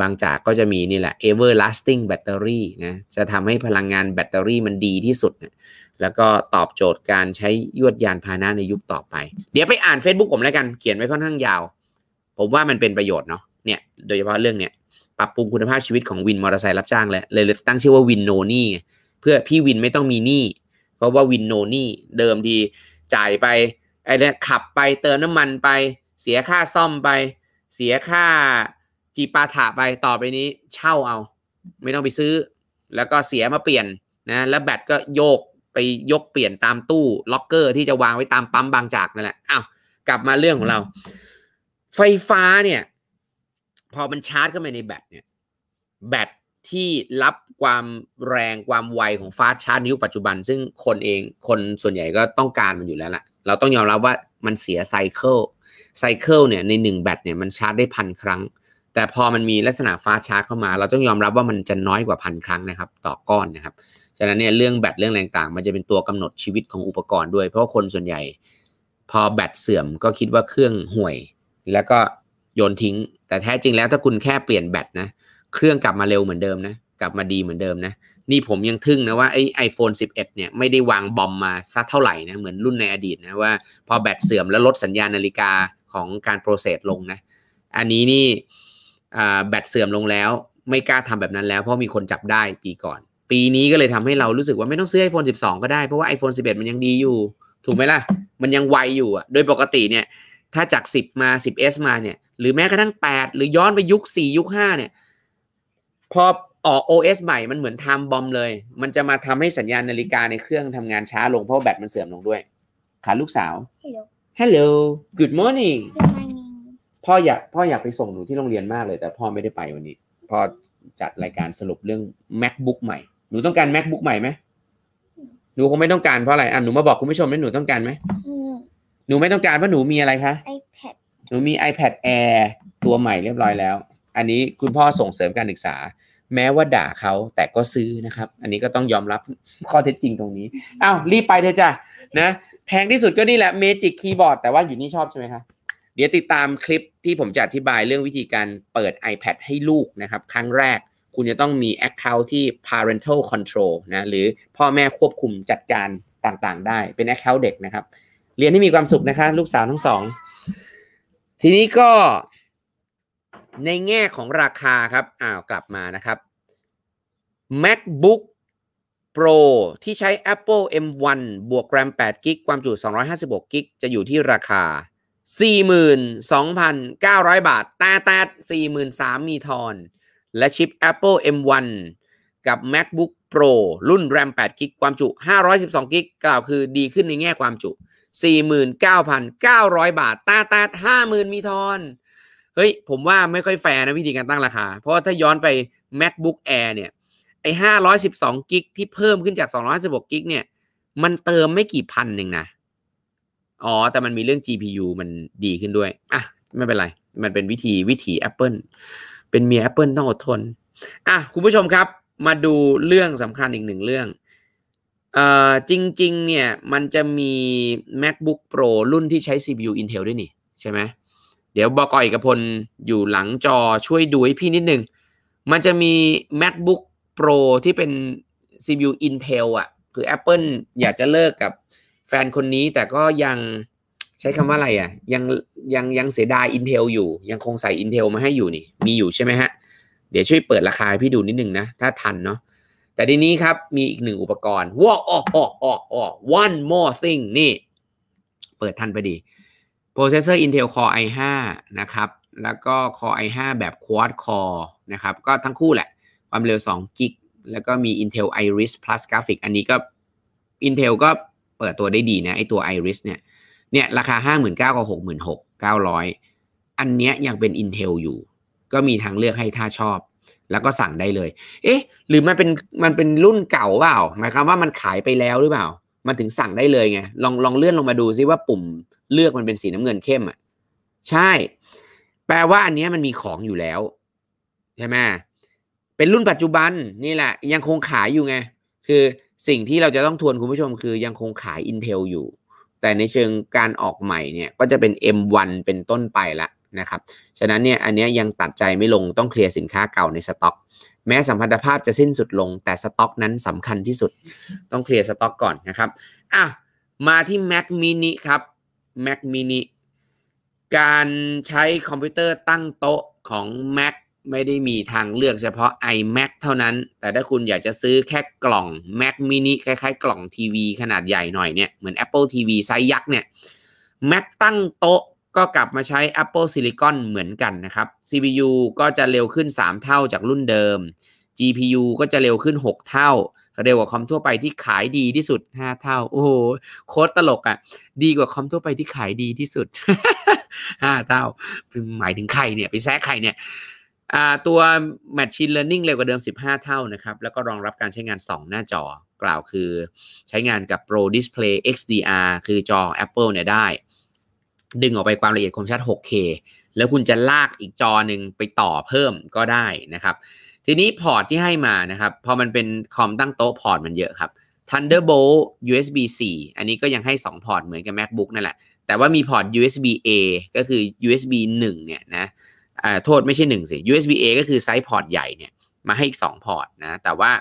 Speaker 1: บางจากก็จะมีนี่แหละ everlasting battery นะจะทำให้พลังงานแบตเตอรี่มันดีที่สุดนะแล้วก็ตอบโจทย์การใช้ยวดยานพาหนะในยุคต่อไป เดี๋ยวไปอ่าน Facebook ผมแล้วกันเขียนไว้ค่อนข้างยาว ผมว่ามันเป็นประโยชน์เนาะเนี่ยโดยเฉพาะเรื่องเนี่ยปรับปรุงคุณภาพชีวิตของวิน มอเตอร์ไซค์รับจ้างแล้วเลยตั้งชื่อว่าวินโนนี่เพื่อพี่วินไม่ต้องมีหนี้เพราะว่าวินโนนี่เดิมทีจ่ายไปไอ้เนี่ยขับไปเติมน้ำมันไปเสียค่าซ่อมไปเสียค่าีปาถะไปต่อไปนี้เช่าเอา ไม่ต้องไปซื้อ แล้วก็เสียมาเปลี่ยนนะ แล้วแบตก็โยกไปยกเปลี่ยนตามตู้ล็อกเกอร์ที่จะวางไว้ตามปั๊มบางจากนั่นแหละอ้าวกลับมาเรื่องของเรา ไฟฟ้าเนี่ย พอมันชาร์จเข้าไปในแบตเนี่ยแบตที่รับความแรงความไวของฟาสชาร์จในยุคปัจจุบันซึ่งคนเองคนส่วนใหญ่ก็ต้องการมันอยู่แล้วแหละเราต้องยอมรับว่ามันเสียไซเคิลไซเคิลเนี่ยในหนึ่งแบตเนี่ยมันชาร์จได้พันครั้งแต่พอมันมีลักษณะฟ้าช้าเข้ามา เราต้องยอมรับว่ามันจะน้อยกว่าพันครั้งนะครับต่อก้อนนะครับ ฉะนั้นเนี่ยเรื่องแบตเรื่องแรงต่างมันจะเป็นตัวกำหนดชีวิตของอุปกรณ์ด้วย เพราะคนส่วนใหญ่ พอแบตเสื่อมก็คิดว่าเครื่องห่วย แล้วก็โยนทิ้ง แต่แท้จริงแล้วถ้าคุณแค่เปลี่ยนแบตนะ เครื่องกลับมาเร็วเหมือนเดิมนะกลับมาดีเหมือนเดิมนะ นี่ผมยังทึ่งนะว่าไอไอโฟนิบเนี่ยไม่ได้วางบอมมาซักเท่าไหร่นะเหมือนรุ่นในอดีตนะว่าพอแบตเสื่อมแล้วลดสัญญาณนาฬิกาของการโปรเซสลงนะ อันนี้นี่แบตเสื่อมลงแล้วไม่กล้าทำแบบนั้นแล้วเพราะมีคนจับได้ปีก่อน ปีนี้ก็เลยทำให้เรารู้สึกว่าไม่ต้องซื้อ iPhone 12 ก็ได้เพราะว่า iPhone 11 มันยังดีอยู่ ถูกไหมล่ะ มันยังไวอยู่อ่ะ โดยปกติเนี่ย ถ้าจาก 10 มา 10s มาเนี่ย หรือแม้กระทั่ง 8 หรือย้อนไปยุค 4 ยุค 5เนี่ยพอออก OS ใหม่มันเหมือนทำบอมเลย มันจะมาทำให้สัญญาณนาฬิกาในเครื่องทำงานช้าลงเพราะแบตมันเสื่อมลงด้วยขาลูกสาว Hello Hello Good morning พ่ออยากพ่ออยากไปส่งหนูที่โรงเรียนมากเลยแต่พ่อไม่ได้ไปวันนี้ พ่อจัดรายการสรุปเรื่อง macbook ใหม่ หนูต้องการ macbook ใหม่ไหมหนูคงไม่ต้องการเพราะอะไรอ่ะหนูมาบอกคุณผู้ชมว่าหนูต้องการไหมหนูไม่ต้องการเพราะหนูมีอะไรคะ iPad หนูมี iPad Air ตัวใหม่เรียบร้อยแล้ว อันนี้คุณพ่อส่งเสริมการศึกษา แม้ว่าด่าเขาแต่ก็ซื้อนะครับ อันนี้ก็ต้องยอมรับข้อเท็จจริงตรงนี้อ้าวรีบไปเถอะจ้ะนะแพงที่สุดก็นี่แหละเมจิกคีย์บอร์ดแต่ว่าอยู่นี่ชอบใช่ไหมคะดี๋ยวติดตามคลิปที่ผมจะอธิบายเรื่องวิธีการเปิด iPad ให้ลูกนะครับ ครั้งแรกคุณจะต้องมี Account ที่ parental control นะหรือพ่อแม่ควบคุมจัดการต่าง ๆ ได้เป็น Account เด็กนะครับเรียนให้มีความสุขนะคะลูกสาวทั้งสอง ทีนี้ก็ในแง่ของราคาครับอ้าว กลับมานะครับ MacBook Pro ที่ใช้ Apple M1 บวก RAM 8GB ความจุ256 g b จะอยู่ที่ราคา42,900 บาทแต่แต่43,000มีทอน และชิป Apple M1 กับ MacBook Pro รุ่น RAM 8กิก ความจุ 512 กิก กล่าว คือดีขึ้นในแง่ความจุ 49,900 บาทแต่แตา50,000 มีทอน เฮ้ย ผมว่าไม่ค่อยแฟร์นะวิธีการตั้งราคา เพราะถ้าย้อนไป MacBook Air เนี่ย ไอ้ 512 กิก ที่เพิ่มขึ้นจาก2 5 6กิกเนี่ย มันเติมไม่กี่พันหนึ่งนะอ๋อ แต่มันมีเรื่อง GPU มันดีขึ้นด้วย อ่ะ ไม่เป็นไร มันเป็นวิธีวิถี Apple เป็นเมีย Apple ต้องอดทน อ่ะ คุณผู้ชมครับ มาดูเรื่องสำคัญอีกหนึ่งเรื่อง เอ่อ จริงๆเนี่ย มันจะมี MacBook Pro รุ่นที่ใช้ CPU Intel ด้วยนี่ ใช่ไหม เดี๋ยวบอกอีกพลอยู่หลังจอช่วยดูให้พี่นิดนึง มันจะมี MacBook Pro ที่เป็น CPU Intel อะ่ะ คือ Apple อยากจะเลิกกับแฟนคนนี้แต่ก็ยังใช้คำว่าอะไรอ่ะยังยังยังเสียดาย Intel อยู่ยังคงใส่ Intel มาให้อยู่นี่มีอยู่ใช่ไหมฮะเดี๋ยวช่วยเปิดราคาพี่ดูนิดนึงนะถ้าทันเนาะแต่ทีนี้ครับมีอีกหนึ่งอุปกรณ์ว้าออกออกออกออก one more thing นี่เปิดทันพอดีโปรเซสเซอร์ Intel Core i5 นะครับแล้วก็ Core i5 แบบ quad core นะครับ ก็ทั้งคู่แหละ ความเร็ว2กิกแล้วก็มี Intel Iris Plus Graphic อันนี้ก็ Intel ก็เปิดตัวได้ดีนะไอตัว Iris เนี่ย เนี่ยราคา5 9 0 0 0กับ6 6 9 0 0 อันเนี้ยยังเป็น Intel อยู่ ก็มีทางเลือกให้ถ้าชอบแล้วก็สั่งได้เลย เอ๊ะ หรือมันเป็นมันเป็นรุ่นเก่าเปล่าหมายความว่ามันขายไปแล้วหรือเปล่ามันถึงสั่งได้เลยไง ลองลองเลื่อนลงมาดูซิว่าปุ่มเลือกมันเป็นสีน้ำเงินเข้มอ่ะ ใช่ แปลว่าอันเนี้ยมันมีของอยู่แล้วใช่ไหมเป็นรุ่นปัจจุบันนี่แหละยังคงขายอยู่ไง คือสิ่งที่เราจะต้องทวนคุณผู้ชมคือยังคงขาย Intel อยู่ แต่ในเชิงการออกใหม่เนี่ย ก็จะเป็น M1 เป็นต้นไปละนะครับ ฉะนั้นเนี่ย อันนี้ยังตัดใจไม่ลงต้องเคลียร์สินค้าเก่าในสต็อก แม้สัมพันธภาพจะสิ้นสุดลงแต่สต็อก นั้นสำคัญที่สุดต้องเคลียร์สต็อกก่อนนะครับ อ่ะ มาที่ Mac mini ครับ Mac mini การใช้คอมพิวเตอร์ตั้งโต๊ะของ Mac ไม่ได้มีทางเลือกเฉพาะ iMac เท่านั้น แต่ถ้าคุณอยากจะซื้อแค่กล่อง Mac mini คล้าย ๆ กล่องทีวีขนาดใหญ่หน่อยเนี่ย เหมือน Apple TV ไซส์ยักษ์เนี่ย Mac ตั้งโต๊ะก็กลับมาใช้ Apple Silicon เหมือนกันนะครับ CPU ก็จะเร็วขึ้น 3 เท่าจากรุ่นเดิม GPU ก็จะเร็วขึ้น 6 เท่า เร็วกว่าคอมทั่วไปที่ขายดีที่สุด 5 เท่า โอ้โห โคตรตลกอะ่ะ ดีกว่าคอมทั่วไปที่ขายดีที่สุด5เท่าหมายถึงใครเนี่ยไปแซะใครเนี่ยตัว Machine Learning เร็วกว่าเดิม 15 เท่านะครับ แล้วก็รองรับการใช้งาน 2 หน้าจอกล่าวคือใช้งานกับ Pro Display XDR คือจอ Apple เนี่ยได้ ดึงออกไปความละเอียดคมชัด 6K แล้วคุณจะลากอีกจอหนึ่งไปต่อเพิ่มก็ได้นะครับ ทีนี้พอร์ตที่ให้มานะครับ พอมันเป็นคอมตั้งโต๊ะพอร์ตมันเยอะครับ Thunderbolt USB 4อันนี้ก็ยังให้ 2 พอร์ตเหมือนกับ MacBook นั่นแหละแต่ว่ามีพอร์ต USB A ก็คือ USB 1เนี่ยนะโทษไม่ใช่หนึ่งสิ USB A ก็คือไซส์พอร์ตใหญ่เนี่ยมาให้อีกสองพอร์ตนะ แต่ว่า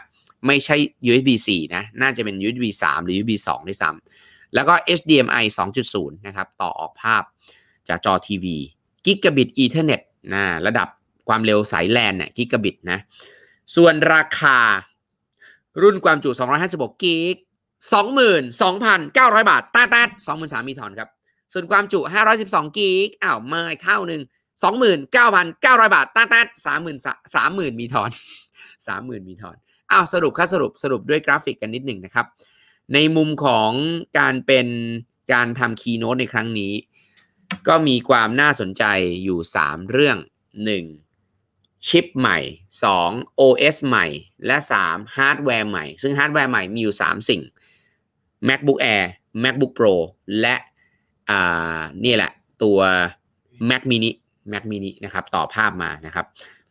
Speaker 1: ไม่ใช่ USB 4นะน่าจะเป็น USB 3หรือ USB 2ด้วยซ้ำแล้วก็ HDMI 2.0 นะครับ ต่อออกภาพจากจอทีวีกิกะบิตอีเทอร์เน็ตนะระดับความเร็วสายแลนเนี่ยกิกะบิตนะส่วนราคารุ่นความจุ 256 กิก22,900 บาทตาตา23,000มีถอนครับส่วนความจุ 512 กิกอ้าวมาอีกเท่าหนึ่งสองหมื่นเก้าพันเก้าร้อยบาท ตั้งตสามหมื่นสามหมื่นมีทอนสามหมื่นมีทอน อ้าวสรุปครับสรุปสรุปด้วยกราฟิกกันนิดหนึ่งนะครับ ในมุมของการเป็นการทำคีย์โน้ตในครั้งนี้ ก็มีความน่าสนใจอยู่ 3 เรื่อง 1. ชิปใหม่ 2. OS ใหม่ และ 3. ฮาร์ดแวร์ใหม่ ซึ่งฮาร์ดแวร์ใหม่มีอยู่ 3 สิ่ง MacBook Air MacBook Pro และนี่แหละตัว Mac mini Mac mini นะครับ ต่อภาพมานะครับ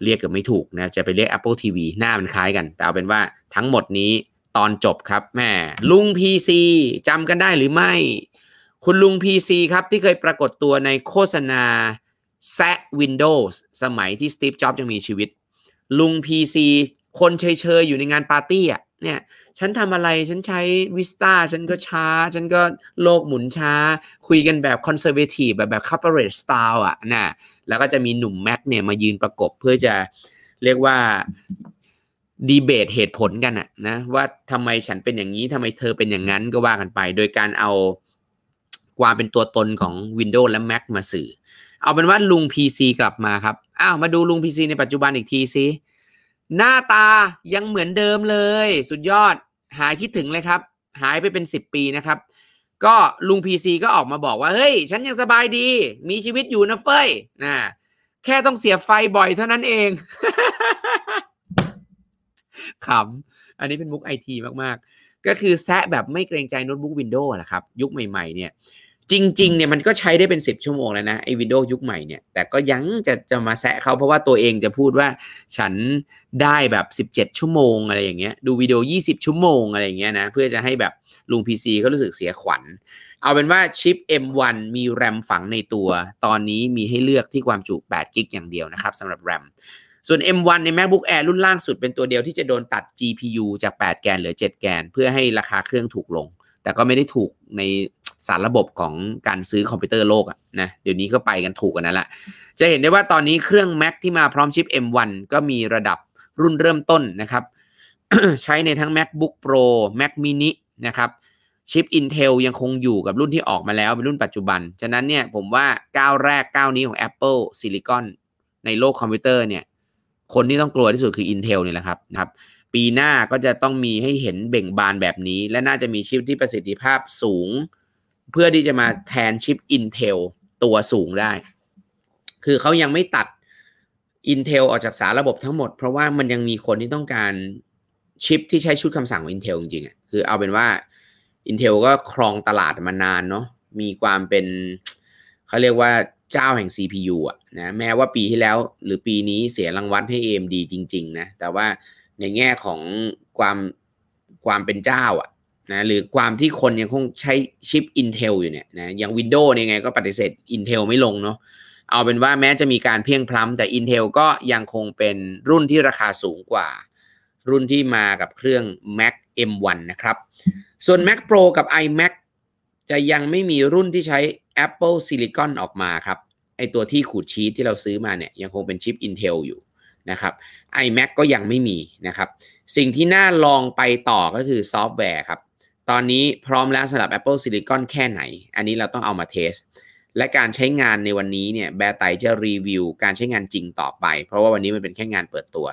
Speaker 1: เรียกเกือบไม่ถูกนะ จะไปเรียก Apple TV หน้ามันคล้ายกัน แต่เอาเป็นว่าทั้งหมดนี้ตอนจบครับแม่ลุง PC จำกันได้หรือไม่ คุณลุง PC ครับ ที่เคยปรากฏตัวในโฆษณาแซะ Windows สมัยที่สตีฟจ็อบยังมีชีวิต ลุง PC คนเชยๆอยู่ในงานปาร์ตี้อ่ะเนี่ยฉันทำอะไรฉันใช้วิสตาฉันก็ช้า ฉันก็โลกหมุนช้า คุยกันแบบคอนเซอร์เวทีฟแบบแบบคัพเปอร์เรสตล์อ่ะนะแล้วก็จะมีหนุ่มแม็กเนี่ยมายืนประกบเพื่อจะเรียกว่าดีเบตเหตุผลกันอะนะว่าทำไมฉันเป็นอย่างนี้ทำไมเธอเป็นอย่างนั้นก็ว่ากันไป โดยการเอาความเป็นตัวตนของ Windows และ Mac มาสื่อ เอาเป็นว่าลุง PC กลับมาครับอ้าวมาดูลุง PC ในปัจจุบันอีกทีซิหน้าตายังเหมือนเดิมเลย สุดยอดหายคิดถึงเลยครับ หายไปเป็น 10 ปีนะครับ ก็ลุงพีซีก็ออกมาบอกว่า เฮ้ย ฉันยังสบายดี มีชีวิตอยู่นะเฟยนะแค่ต้องเสียไฟบ่อยเท่านั้นเองขำอันนี้เป็นมุกไอทีมาก ๆ ก็คือแซะแบบไม่เกรงใจโน้ตบุ๊กวินโดว์แหละครับ ยุคใหม่ ๆเนี่ยจริงๆ เนี่ยมันก็ใช้ได้เป็น 10 ชั่วโมงแล้วนะ ไอ้วินโดว์ยุคใหม่เนี่ย แต่ก็ยังจะจะมาแซะเขาเพราะว่าตัวเองจะพูดว่าฉันได้แบบ 17 ชั่วโมงอะไรอย่างเงี้ยดูวิดีโอ 20 ชั่วโมงอะไรอย่างเงี้ยนะ เพื่อจะให้แบบลุง PC ขารู้สึกเสียขวัญ เอาเป็นว่าชิป M1 มีแรมฝังในตัวตอนนี้มีให้เลือกที่ความจุ8กิกอย่างเดียวนะครับสำหรับแรมส่วน M1 ใน MacBook Air รุ่นล่างสุดเป็นตัวเดียว ที่จะโดนตัด GPU จาก 8 แกนเหลือ 7 แกน เพื่อให้ราคาเครื่องถูกลง แต่ก็ไม่ได้ถูกในสารระบบของการซื้อคอมพิวเตอร์โลกอะนะเดี๋ยวนี้ก็ไปกันถูกกันนั่นแหละจะเห็นได้ว่าตอนนี้เครื่อง Mac ที่มาพร้อมชิป M1 ก็มีระดับรุ่นเริ่มต้นนะครับ ใช้ในทั้ง MacBook Pro Mac Mini นะครับ ชิป Intel ยังคงอยู่กับรุ่นที่ออกมาแล้วเป็นรุ่นปัจจุบันฉะนั้นเนี่ย ผมว่าก้าวแรกก้าวนี้ของ Apple Silicon ในโลกคอมพิวเตอร์เนี่ย คนที่ต้องกลัวที่สุดคือ Intel นี่แหละครับนะครับ ปีหน้าก็จะต้องมีให้เห็นเบ่งบานแบบนี้ และน่าจะมีชิปที่ประสิทธิภาพสูงเพื่อที่จะมาแทนชิป Intel ตัวสูงได้ คือเขายังไม่ตัด Intel ออกจากสารระบบทั้งหมด เพราะว่ามันยังมีคนที่ต้องการชิปที่ใช้ชุดคำสั่งของ Intel จริงๆอ่ะ คือเอาเป็นว่า Intel ก็ครองตลาดมานานเนาะ มีความเป็นเขาเรียกว่าเจ้าแห่ง CPU อ่ะนะแม้ว่าปีที่แล้วหรือปีนี้เสียรางวัลให้ AMD จริงๆนะแต่ว่าในแง่ของความความเป็นเจ้าอ่ะนะหรือความที่คนยังคงใช้ชิป Intel อยู่เนี่ยนะอย่าง Windows เนี่ยไงก็ปฏิเสธ Intel ไม่ลงเนาะเอาเป็นว่าแม้จะมีการเพียงพล้ำแต่ Intel ก็ยังคงเป็นรุ่นที่ราคาสูงกว่า รุ่นที่มากับเครื่อง Mac M1 นะครับ ส่วน Mac Pro กับ iMac จะยังไม่มีรุ่นที่ใช้ Apple Silicon ออกมาครับไอตัวที่ขูดชีทที่เราซื้อมาเนี่ยยังคงเป็นชิป Intel อยู่นะครับ iMac ก็ยังไม่มีนะครับสิ่งที่น่าลองไปต่อก็คือซอฟต์แวร์ครับตอนนี้พร้อมแล้วสำหรับ Apple Silicon แค่ไหน อันนี้เราต้องเอามาเทส และการใช้งานในวันนี้เนี่ยแบร์ไตจะรีวิวการใช้งานจริงต่อไป เพราะว่าวันนี้มันเป็นแค่งานเปิดตัว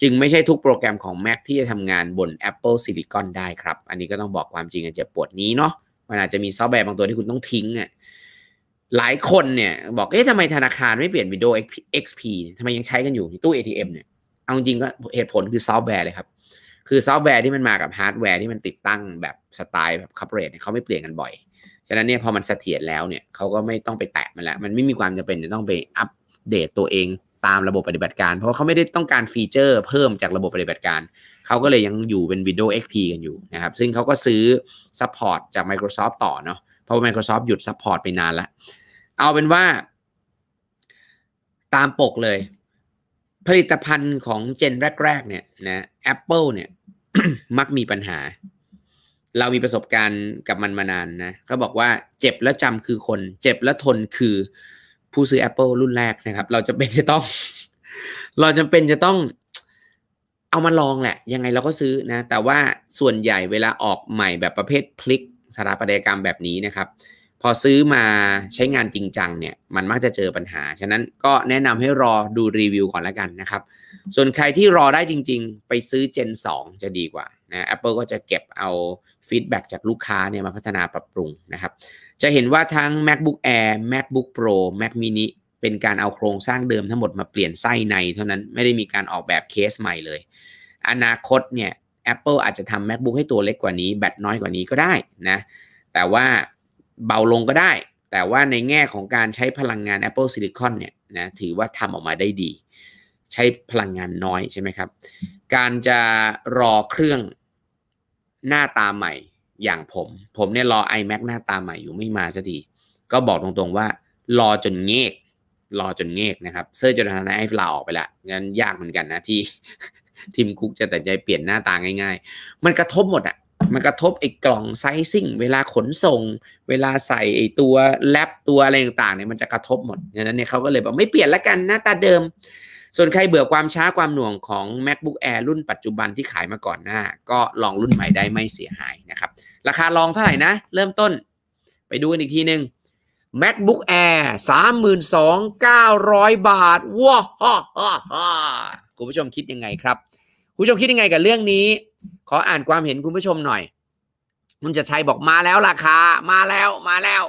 Speaker 1: จึงไม่ใช่ทุกโปรแกรมของ Mac ที่จะทำงานบน Apple Silicon ได้ครับ อันนี้ก็ต้องบอกความจริงกันเจ็บปวดนี้เนาะมันอาจจะมีซอฟต์แวร์บางตัวที่คุณต้องทิ้งอะ่ะหลายคนเนี่ยบอกเอ๊ะทำไมธนาคารไม่เปลี่ยนวิดีโอ XP ทำไมยังใช้กันอยู่ตู้ ATM เนี่ยเอาจริงก็เหตุผลคือซอฟต์แวร์เลยครับคือซอฟต์แวร์ที่มันมากับฮาร์ดแวร์ที่มันติดตั้งแบบสไตล์แบบคัพเรทเขาไม่เปลี่ยนกันบ่อย ฉะนั้นเนี่ยพอมันเสถียรแล้วเนี่ยเขาก็ไม่ต้องไปแตะมันแล้ว มันไม่มีความจำเป็นจะต้องไปอัปเดตตัวเองตามระบบปฏิบัติการ เพราะเขาไม่ได้ต้องการฟีเจอร์ เพิ่มจากระบบปฏิบัติการ เขาก็เลยยังอยู่เป็น Windows XP กันอยู่นะครับซึ่งเขาก็ซื้อซัพพอร์ตจาก Microsoft ต่อเนาะเพราะว่า Microsoft หยุดซัพพอร์ตไปนานแล้วเอาเป็นว่า ตามปกเลย ผลิตภัณฑ์ของเจนแรก ๆ เนี่ยนะ Apple เนี่ยมักมีปัญหา เรามีประสบการณ์กับมันมานานนะ เขาบอกว่าเจ็บและจำคือคน เจ็บและทนคือผู้ซื้อ Apple รุ่นแรกนะครับ เราจะเป็นจะต้อง เราจาเป็นจะต้องเอามาลองแหละ ยังไงเราก็ซื้อนะ แต่ว่าส่วนใหญ่เวลาออกใหม่แบบประเภท พลิกสถาปัตยกรรมแบบนี้นะครับพอซื้อมาใช้งานจริงจังเนี่ย มันมักจะเจอปัญหา ฉะนั้นก็แนะนำให้รอดูรีวิวก่อนแล้วกันนะครับ ส่วนใครที่รอได้จริง ๆ ไปซื้อ Gen 2จะดีกว่านะ Apple ก็จะเก็บเอาฟีดแบ็จากลูกค้าเนี่ยมาพัฒนาปรับปรุงนะครับ จะเห็นว่าทั้ง MacBook Air MacBook Pro Mac Mini เป็นการเอาโครงสร้างเดิมทั้งหมดมาเปลี่ยนไส้ในเท่านั้นไม่ได้มีการออกแบบเคสใหม่เลย อนาคตเนี่ย Apple อาจจะทำ MacBook ให้ตัวเล็กกว่านี้ แบตน้อยกว่านี้ก็ได้นะแต่ว่าเบาลงก็ได้ แต่ว่าในแง่ของการใช้พลังงาน Apple Silicon เนี่ยนะ ถือว่าทำออกมาได้ดี ใช้พลังงานน้อยใช่ไหมครับ การจะรอเครื่องหน้าตาใหม่อย่างผม ผมเนี่ยรอ iMac หน้าตาใหม่อยู่ไม่มาสักที ก็บอกตรงๆว่า รอจนเงก รอจนเงกนะครับ เซอร์จนานาไอฟลาออกไปละงั้นยากเหมือนกันนะที่ทีมคุกจะแต่ใจเปลี่ยนหน้าตาง่ายๆ มันกระทบหมดอะมันกระทบไอ้กล่องไซซิ่ง เวลาขนส่ง เวลาใส่ตัวแลปตัวอะไรต่างๆเนี่ยมันจะกระทบหมดดังนั้นเนี่ยเขาก็เลยบอกไม่เปลี่ยนละกันหน้าตาเดิม ส่วนใครเบื่อความช้าความหน่วงของ macbook air รุ่นปัจจุบันที่ขายมาก่อนหน้า ก็ลองรุ่นใหม่ได้ไม่เสียหายนะครับ ราคาลองเท่าไหร่นะ เริ่มต้น ไปดูกันอีกทีหนึ่ง macbook air 32,900 บาท ว้าฮ่าฮ่าคุณผู้ชมคิดยังไงครับ คุณผู้ชมคิดยังไงกับเรื่องนี้ขออ่านความเห็นคุณผู้ชมหน่อยคุณจะชัยบอกมาแล้วราคา มาแล้วมาแล้ว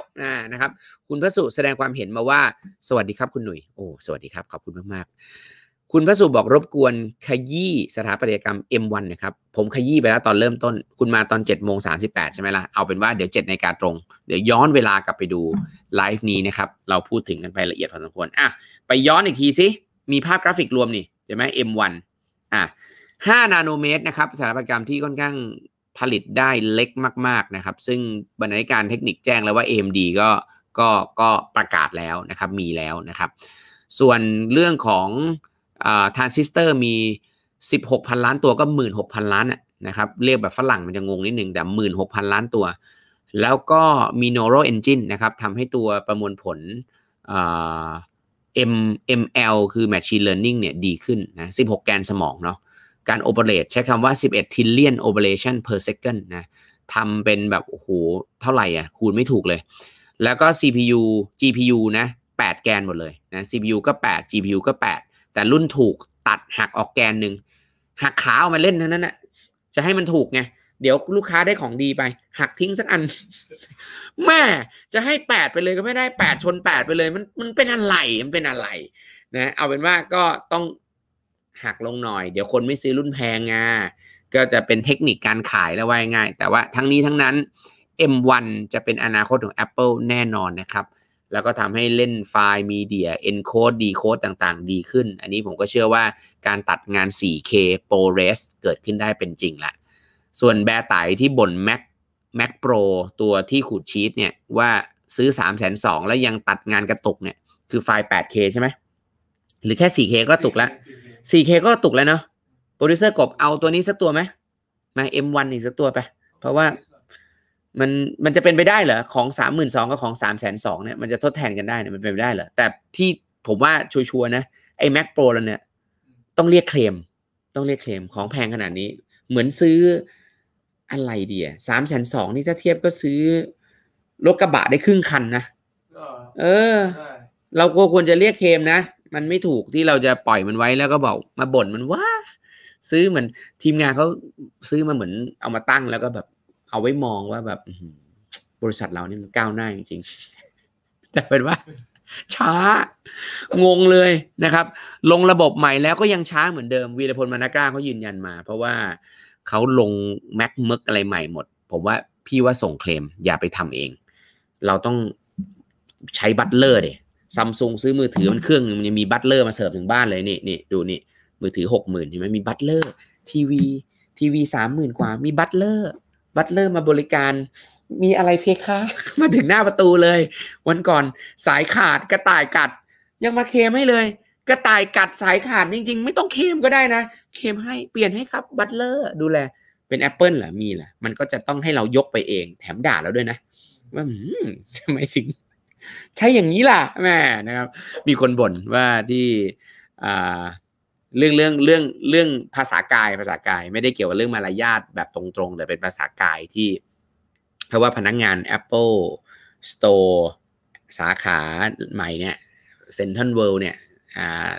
Speaker 1: นะครับ คุณพระสุแสดงความเห็นมาว่า สวัสดีครับคุณหนุ่ยโอ้สวัสดีครับขอบคุณมาก ๆ คุณพระสุบอกรบกวนขยี้สถาปัตยกรรม M1 นะครับผมขยี้ไปแล้วตอนเริ่มต้นคุณมาตอน7จ็ดโมงสาใช่ไหมละ่ะเอาเป็นว่าเดี๋ยว7จ็ดนกาตรง เดี๋ยวย้อนเวลากลับไปดูไลฟ์นี้นะครับ เราพูดถึงกันไปละเอียดพอสมควรอ่ะ ไปย้อนอีกทีสิมีภาพกราฟิกรวมนี่ใช่ไหม M1 อ่ะ5 นาโนเมตรนะครับ สารปัดกรรมที่ค่อนข้างผลิตได้เล็กมาก ๆนะครับ ซึ่งบรรณาธิการเทคนิคแจ้งแล้วว่า AMD ก็ก็ก็ประกาศแล้วนะครับ มีแล้วนะครับ ส่วนเรื่องของทรานซิสเตอร์มี 16,000 ล้านตัวก็ 16,000 ล้านนะครับ เรียกแบบฝรั่งมันจะงงนิดนึงแต่ 16,000 ล้านตัว แล้วก็มี neural engine นะครับ ทำให้ตัวประมวลผล ML คือ machine learning เนี่ยดีขึ้นนะ16 แกนสมองเนาะการโอเปเรตใช้คำว่า 11 trillion operation per second นะทำเป็นแบบ โอ้โห เท่าไหร่อ่ะคูณไม่ถูกเลย แล้วก็ CPU GPU นะ 8 แกนหมดเลย นะ CPU ก็ 8 GPU ก็ 8 แต่รุ่นถูกตัดหักออกแกนหนึ่งหักขาออกมาเล่นเท่านั้นนะจะให้มันถูกไง เดี๋ยวลูกค้าได้ของดีไป หักทิ้งสักอัน แม่จะให้แปดไปเลยก็ไม่ได้แปดชนแปดไปเลย มันมันเป็นอะไรมันเป็นอะไร นะ เอาเป็นว่าก็ต้องหักลงหน่อยเดี๋ยวคนไม่ซื้อรุ่นแพงไงก็จะเป็นเทคนิคการขายแล้วว่ายง่าย แต่ว่าทั้งนี้ทั้งนั้น M1 จะเป็นอนาคตของ Apple แน่นอนนะครับ แล้วก็ทำให้เล่นไฟล์มีเดีย encode decode ต่างๆ ดีขึ้น อันนี้ผมก็เชื่อว่าการตัดงาน 4K ProRes เกิดขึ้นได้เป็นจริงละ ส่วนแบร์ไตที่บน Mac Mac Pro ตัวที่ขูดชีตเนี่ยว่าซื้อ 3 2 0 0 0แล้วยังตัดงานกระตุกเนี่ย คือไฟล์ 8K ใช่ไหมหรือแค่ 4K ก็ตุกแล้ว 4K ก็ตุกแล้วเนาะโปรดิวเซอร์กบเอาตัวนี้สักตัวไหมมา M1 อีกสักตัวไป เพราะว่ามันมันจะเป็นไปได้เหรอของสามหมื่นสองกับของสามแสนสองเนี่ยมันจะทดแทนกันได้เนี่ยมันเป็นไปได้เหรอแต่ที่ผมว่าชัวร์นะไอ้ Mac Pro แล้วเนี่ย ต้องเรียกเคลม ต้องเรียกเคลมของแพงขนาดนี้ เหมือนซื้อ อะไรเดียสามแสนสองนี่ถ้าเทียบก็ซื้อรถกระบะได้ครึ่งคันนะเออ เราก็ควรจะเรียกเคลมนะมันไม่ถูกที่เราจะปล่อยมันไว้แล้วก็บอกมาบ่นมันว่า ซื้อเหมือนทีมงานเขาซื้อมาเหมือนเอามาตั้งแล้วก็แบบเอาไว้มองว่าแบบบริษัทเรานี่มันก้าวหน้าจริงๆแต่เป็นว่าช้า งงเลยนะครับ ลงระบบใหม่แล้วก็ยังช้าเหมือนเดิมวีรพลมานาก้าเขายืนยันมา เพราะว่าเขาลงแม็กมึกอะไรใหม่หมด ผมว่าพี่ว่าส่งเคลมอย่าไปทำเอง เราต้องใช้บัตเลอร์เดซัมซุงซื้อมือถือมันเครื่องมันยังมีบัตเลอร์มาเสิร์ฟถึงบ้านเลยนี่นี่ดูนี่มือถือหกหมื่นใช่ไหมมีบัตเลอร์ทีวีทีวีสามหมื่นกว่ามีบัตเลอร์บัตเลอร์มาบริการ มีอะไรเพคะ มาถึงหน้าประตูเลย วันก่อนสายขาดกระต่ายกัด ยังมาเคมให้เลย กระต่ายกัดสายขาดจริงๆ ไม่ต้องเคมก็ได้นะ เคมให้เปลี่ยนให้ครับบัตเลอร์ดูแลเป็น Apple เหรอมีแหละ มันก็จะต้องให้เรายกไปเอง แถมด่าเราด้วยนะว่าทำไมถึงใช่อย่างนี้ล่ะแม่นะครับ มีคนบ่นว่าที่เรื่องเรื่องเรื่องเรื่องภาษากาย ภาษากาย ไม่ได้เกี่ยวกับเรื่องมารยาทแบบตรงๆแต่เป็นภาษากายที่เพราะว่าพนักงาน Apple Store สาขาใหม่เนี่ยเซ็นทรัลเวิลด์เนี่ยอ่า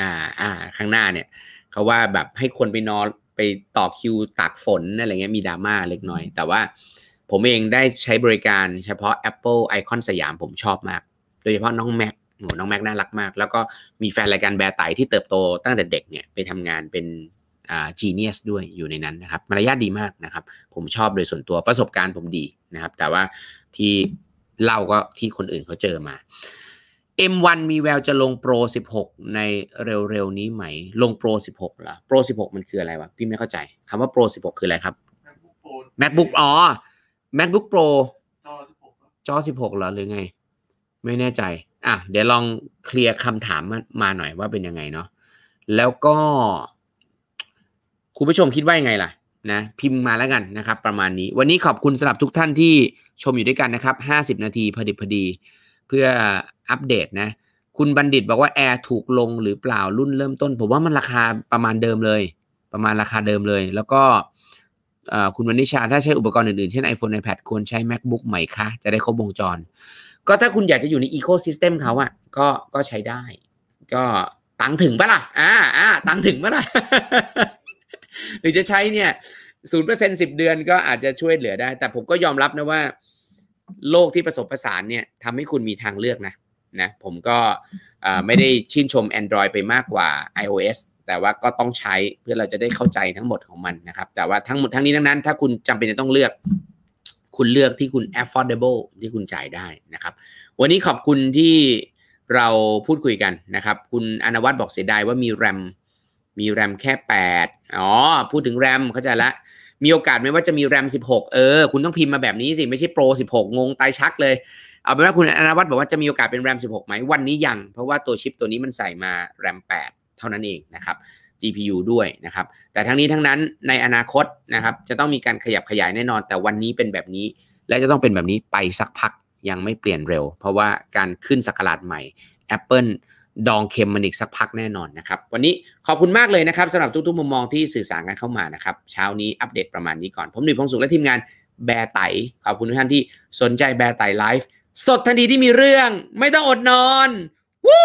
Speaker 1: อ่าอ่าข้างหน้าเนี่ยเขาว่าแบบให้คนไปนอนไปต่อคิวตากฝนอะไรเงี้ยมีดราม่าเล็กน้อย แต่ว่าผมเองได้ใช้บริการเฉพาะ Apple Icon สยามผมชอบมาก โดยเฉพาะน้องแม็กโหน้องแม็กน่ารักมาก แล้วก็มีแฟนรายการแบร์ไตที่เติบโตตั้งแต่เด็กเนี่ย ไปทำงานเป็นจีเนียสด้วยอยู่ในนั้นนะครับ มารยาทดีมากนะครับ ผมชอบโดยส่วนตัวประสบการณ์ผมดีนะครับ แต่ว่าที่เล่าก็ที่คนอื่นเขาเจอมา M1 มีแววจะลงโปร16 ในเร็วๆนี้ไหม ลงโปร16เหรอโปร16 มันคืออะไรวะพี่ไม่เข้าใจคำว่าโปร16 คืออะไรครับ MacBook Pro อ๋อ macbook pro จอ 16เหรอ หรือไง ไม่แน่ใจ อ่ะ เดี๋ยวลองเคลียร์คำถามมามาหน่อยว่าเป็นยังไงเนาะแล้วก็คุณผู้ชมคิดว่ายังไงล่ะ นะ พิมพ์มาแล้วกันนะครับประมาณนี้ วันนี้ขอบคุณสำหรับทุกท่านที่ชมอยู่ด้วยกันนะครับ 50 นาทีพอดิบพอดี เพื่ออัปเดตนะ คุณบัณฑิตบอกว่าแอร์ถูกลงหรือเปล่ารุ่นเริ่มต้นผมว่ามันราคาประมาณเดิมเลย ประมาณราคาเดิมเลยแล้วก็คุณวันนิชาถ้าใช้อุปกรณ์อื่น ๆ เช่น iPhone iPad ควรใช้ MacBook ใหม่คะจะได้ครบวงจร ก็ถ้าคุณอยากจะอยู่ใน Ecosystem เขาอะก็ก็ใช้ได้ ก็ตังถึงปะล่ะอ่าอ่าตังถึงปะล่ะ หรือจะใช้เนี่ยศูนย์เปอร์เซ็นสิบเดือนก็อาจจะช่วยเหลือได้ แต่ผมก็ยอมรับนะว่า โลกที่ประสบประสานเนี่ยทำให้คุณมีทางเลือกนะนะ ผมก็ไม่ได้ชื่นชม Android ไปมากกว่า iOS แต่ว่าก็ต้องใช้เพื่อเราจะได้เข้าใจทั้งหมดของมันนะครับแต่ว่าทั้งหมดทั้งนี้ทั้งนั้นถ้าคุณจำเป็นจะต้องเลือก คุณเลือกที่คุณ affordable ที่คุณจ่ายได้นะครับวันนี้ขอบคุณที่เราพูดคุยกันนะครับคุณอนวัตบอกเสียดายว่ามีแรมมีแรมแค่8อ๋อพูดถึงแรมเข้าใจละมีโอกาสไหมว่าจะมีแรม 16 เออ คุณต้องพิมพ์มาแบบนี้สิไม่ใช่โปร16 งงตายชัก เลยเอาเป็นว่าคุณอนวัตบอกว่าจะมีโอกาสเป็นแรม 16ไหมวันนี้ยังเพราะว่าตัวชิปตัวนี้มันใส่มาแรม8เท่านั้นเองนะครับ GPU ด้วยนะครับแต่ทั้งนี้ทั้งนั้นในอนาคตนะครับจะต้องมีการขยับขยายแน่นอน แต่วันนี้เป็นแบบนี้และจะต้องเป็นแบบนี้ไปสักพักยังไม่เปลี่ยนเร็ว เพราะว่าการขึ้นสักราดใหม่ Apple ดองเค็มมันอีกสักพักแน่นอนนะครับวันนี้ขอบคุณมากเลยนะครับสำหรับทุกๆมุมมองที่สื่อสารกันเข้ามานะครับเช้านี้อัปเดตประมาณนี้ก่อน ผมหนุ่ยพงศุขและทีมงานแบร์ไต ขอบคุณทุกท่านที่สนใจแบร์ไตไลฟ์สดทันทีที่มีเรื่อง ไม่ต้องอดนอนวู้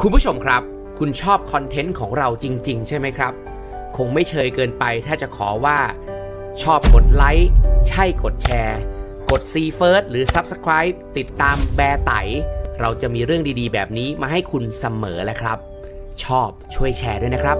Speaker 1: คุณผู้ชมครับ คุณชอบคอนเทนต์ของเราจริงๆ ใช่ไหมครับ คงไม่เชยเกินไปถ้าจะขอว่า ชอบกดไลค์ ใช่กดแชร์ กดซีเฟิร์สหรือ Subscribe ติดตามแบร์ไตเราจะมีเรื่องดีๆ แบบนี้มาให้คุณเสมอแหละครับ ชอบช่วยแชร์ด้วยนะครับ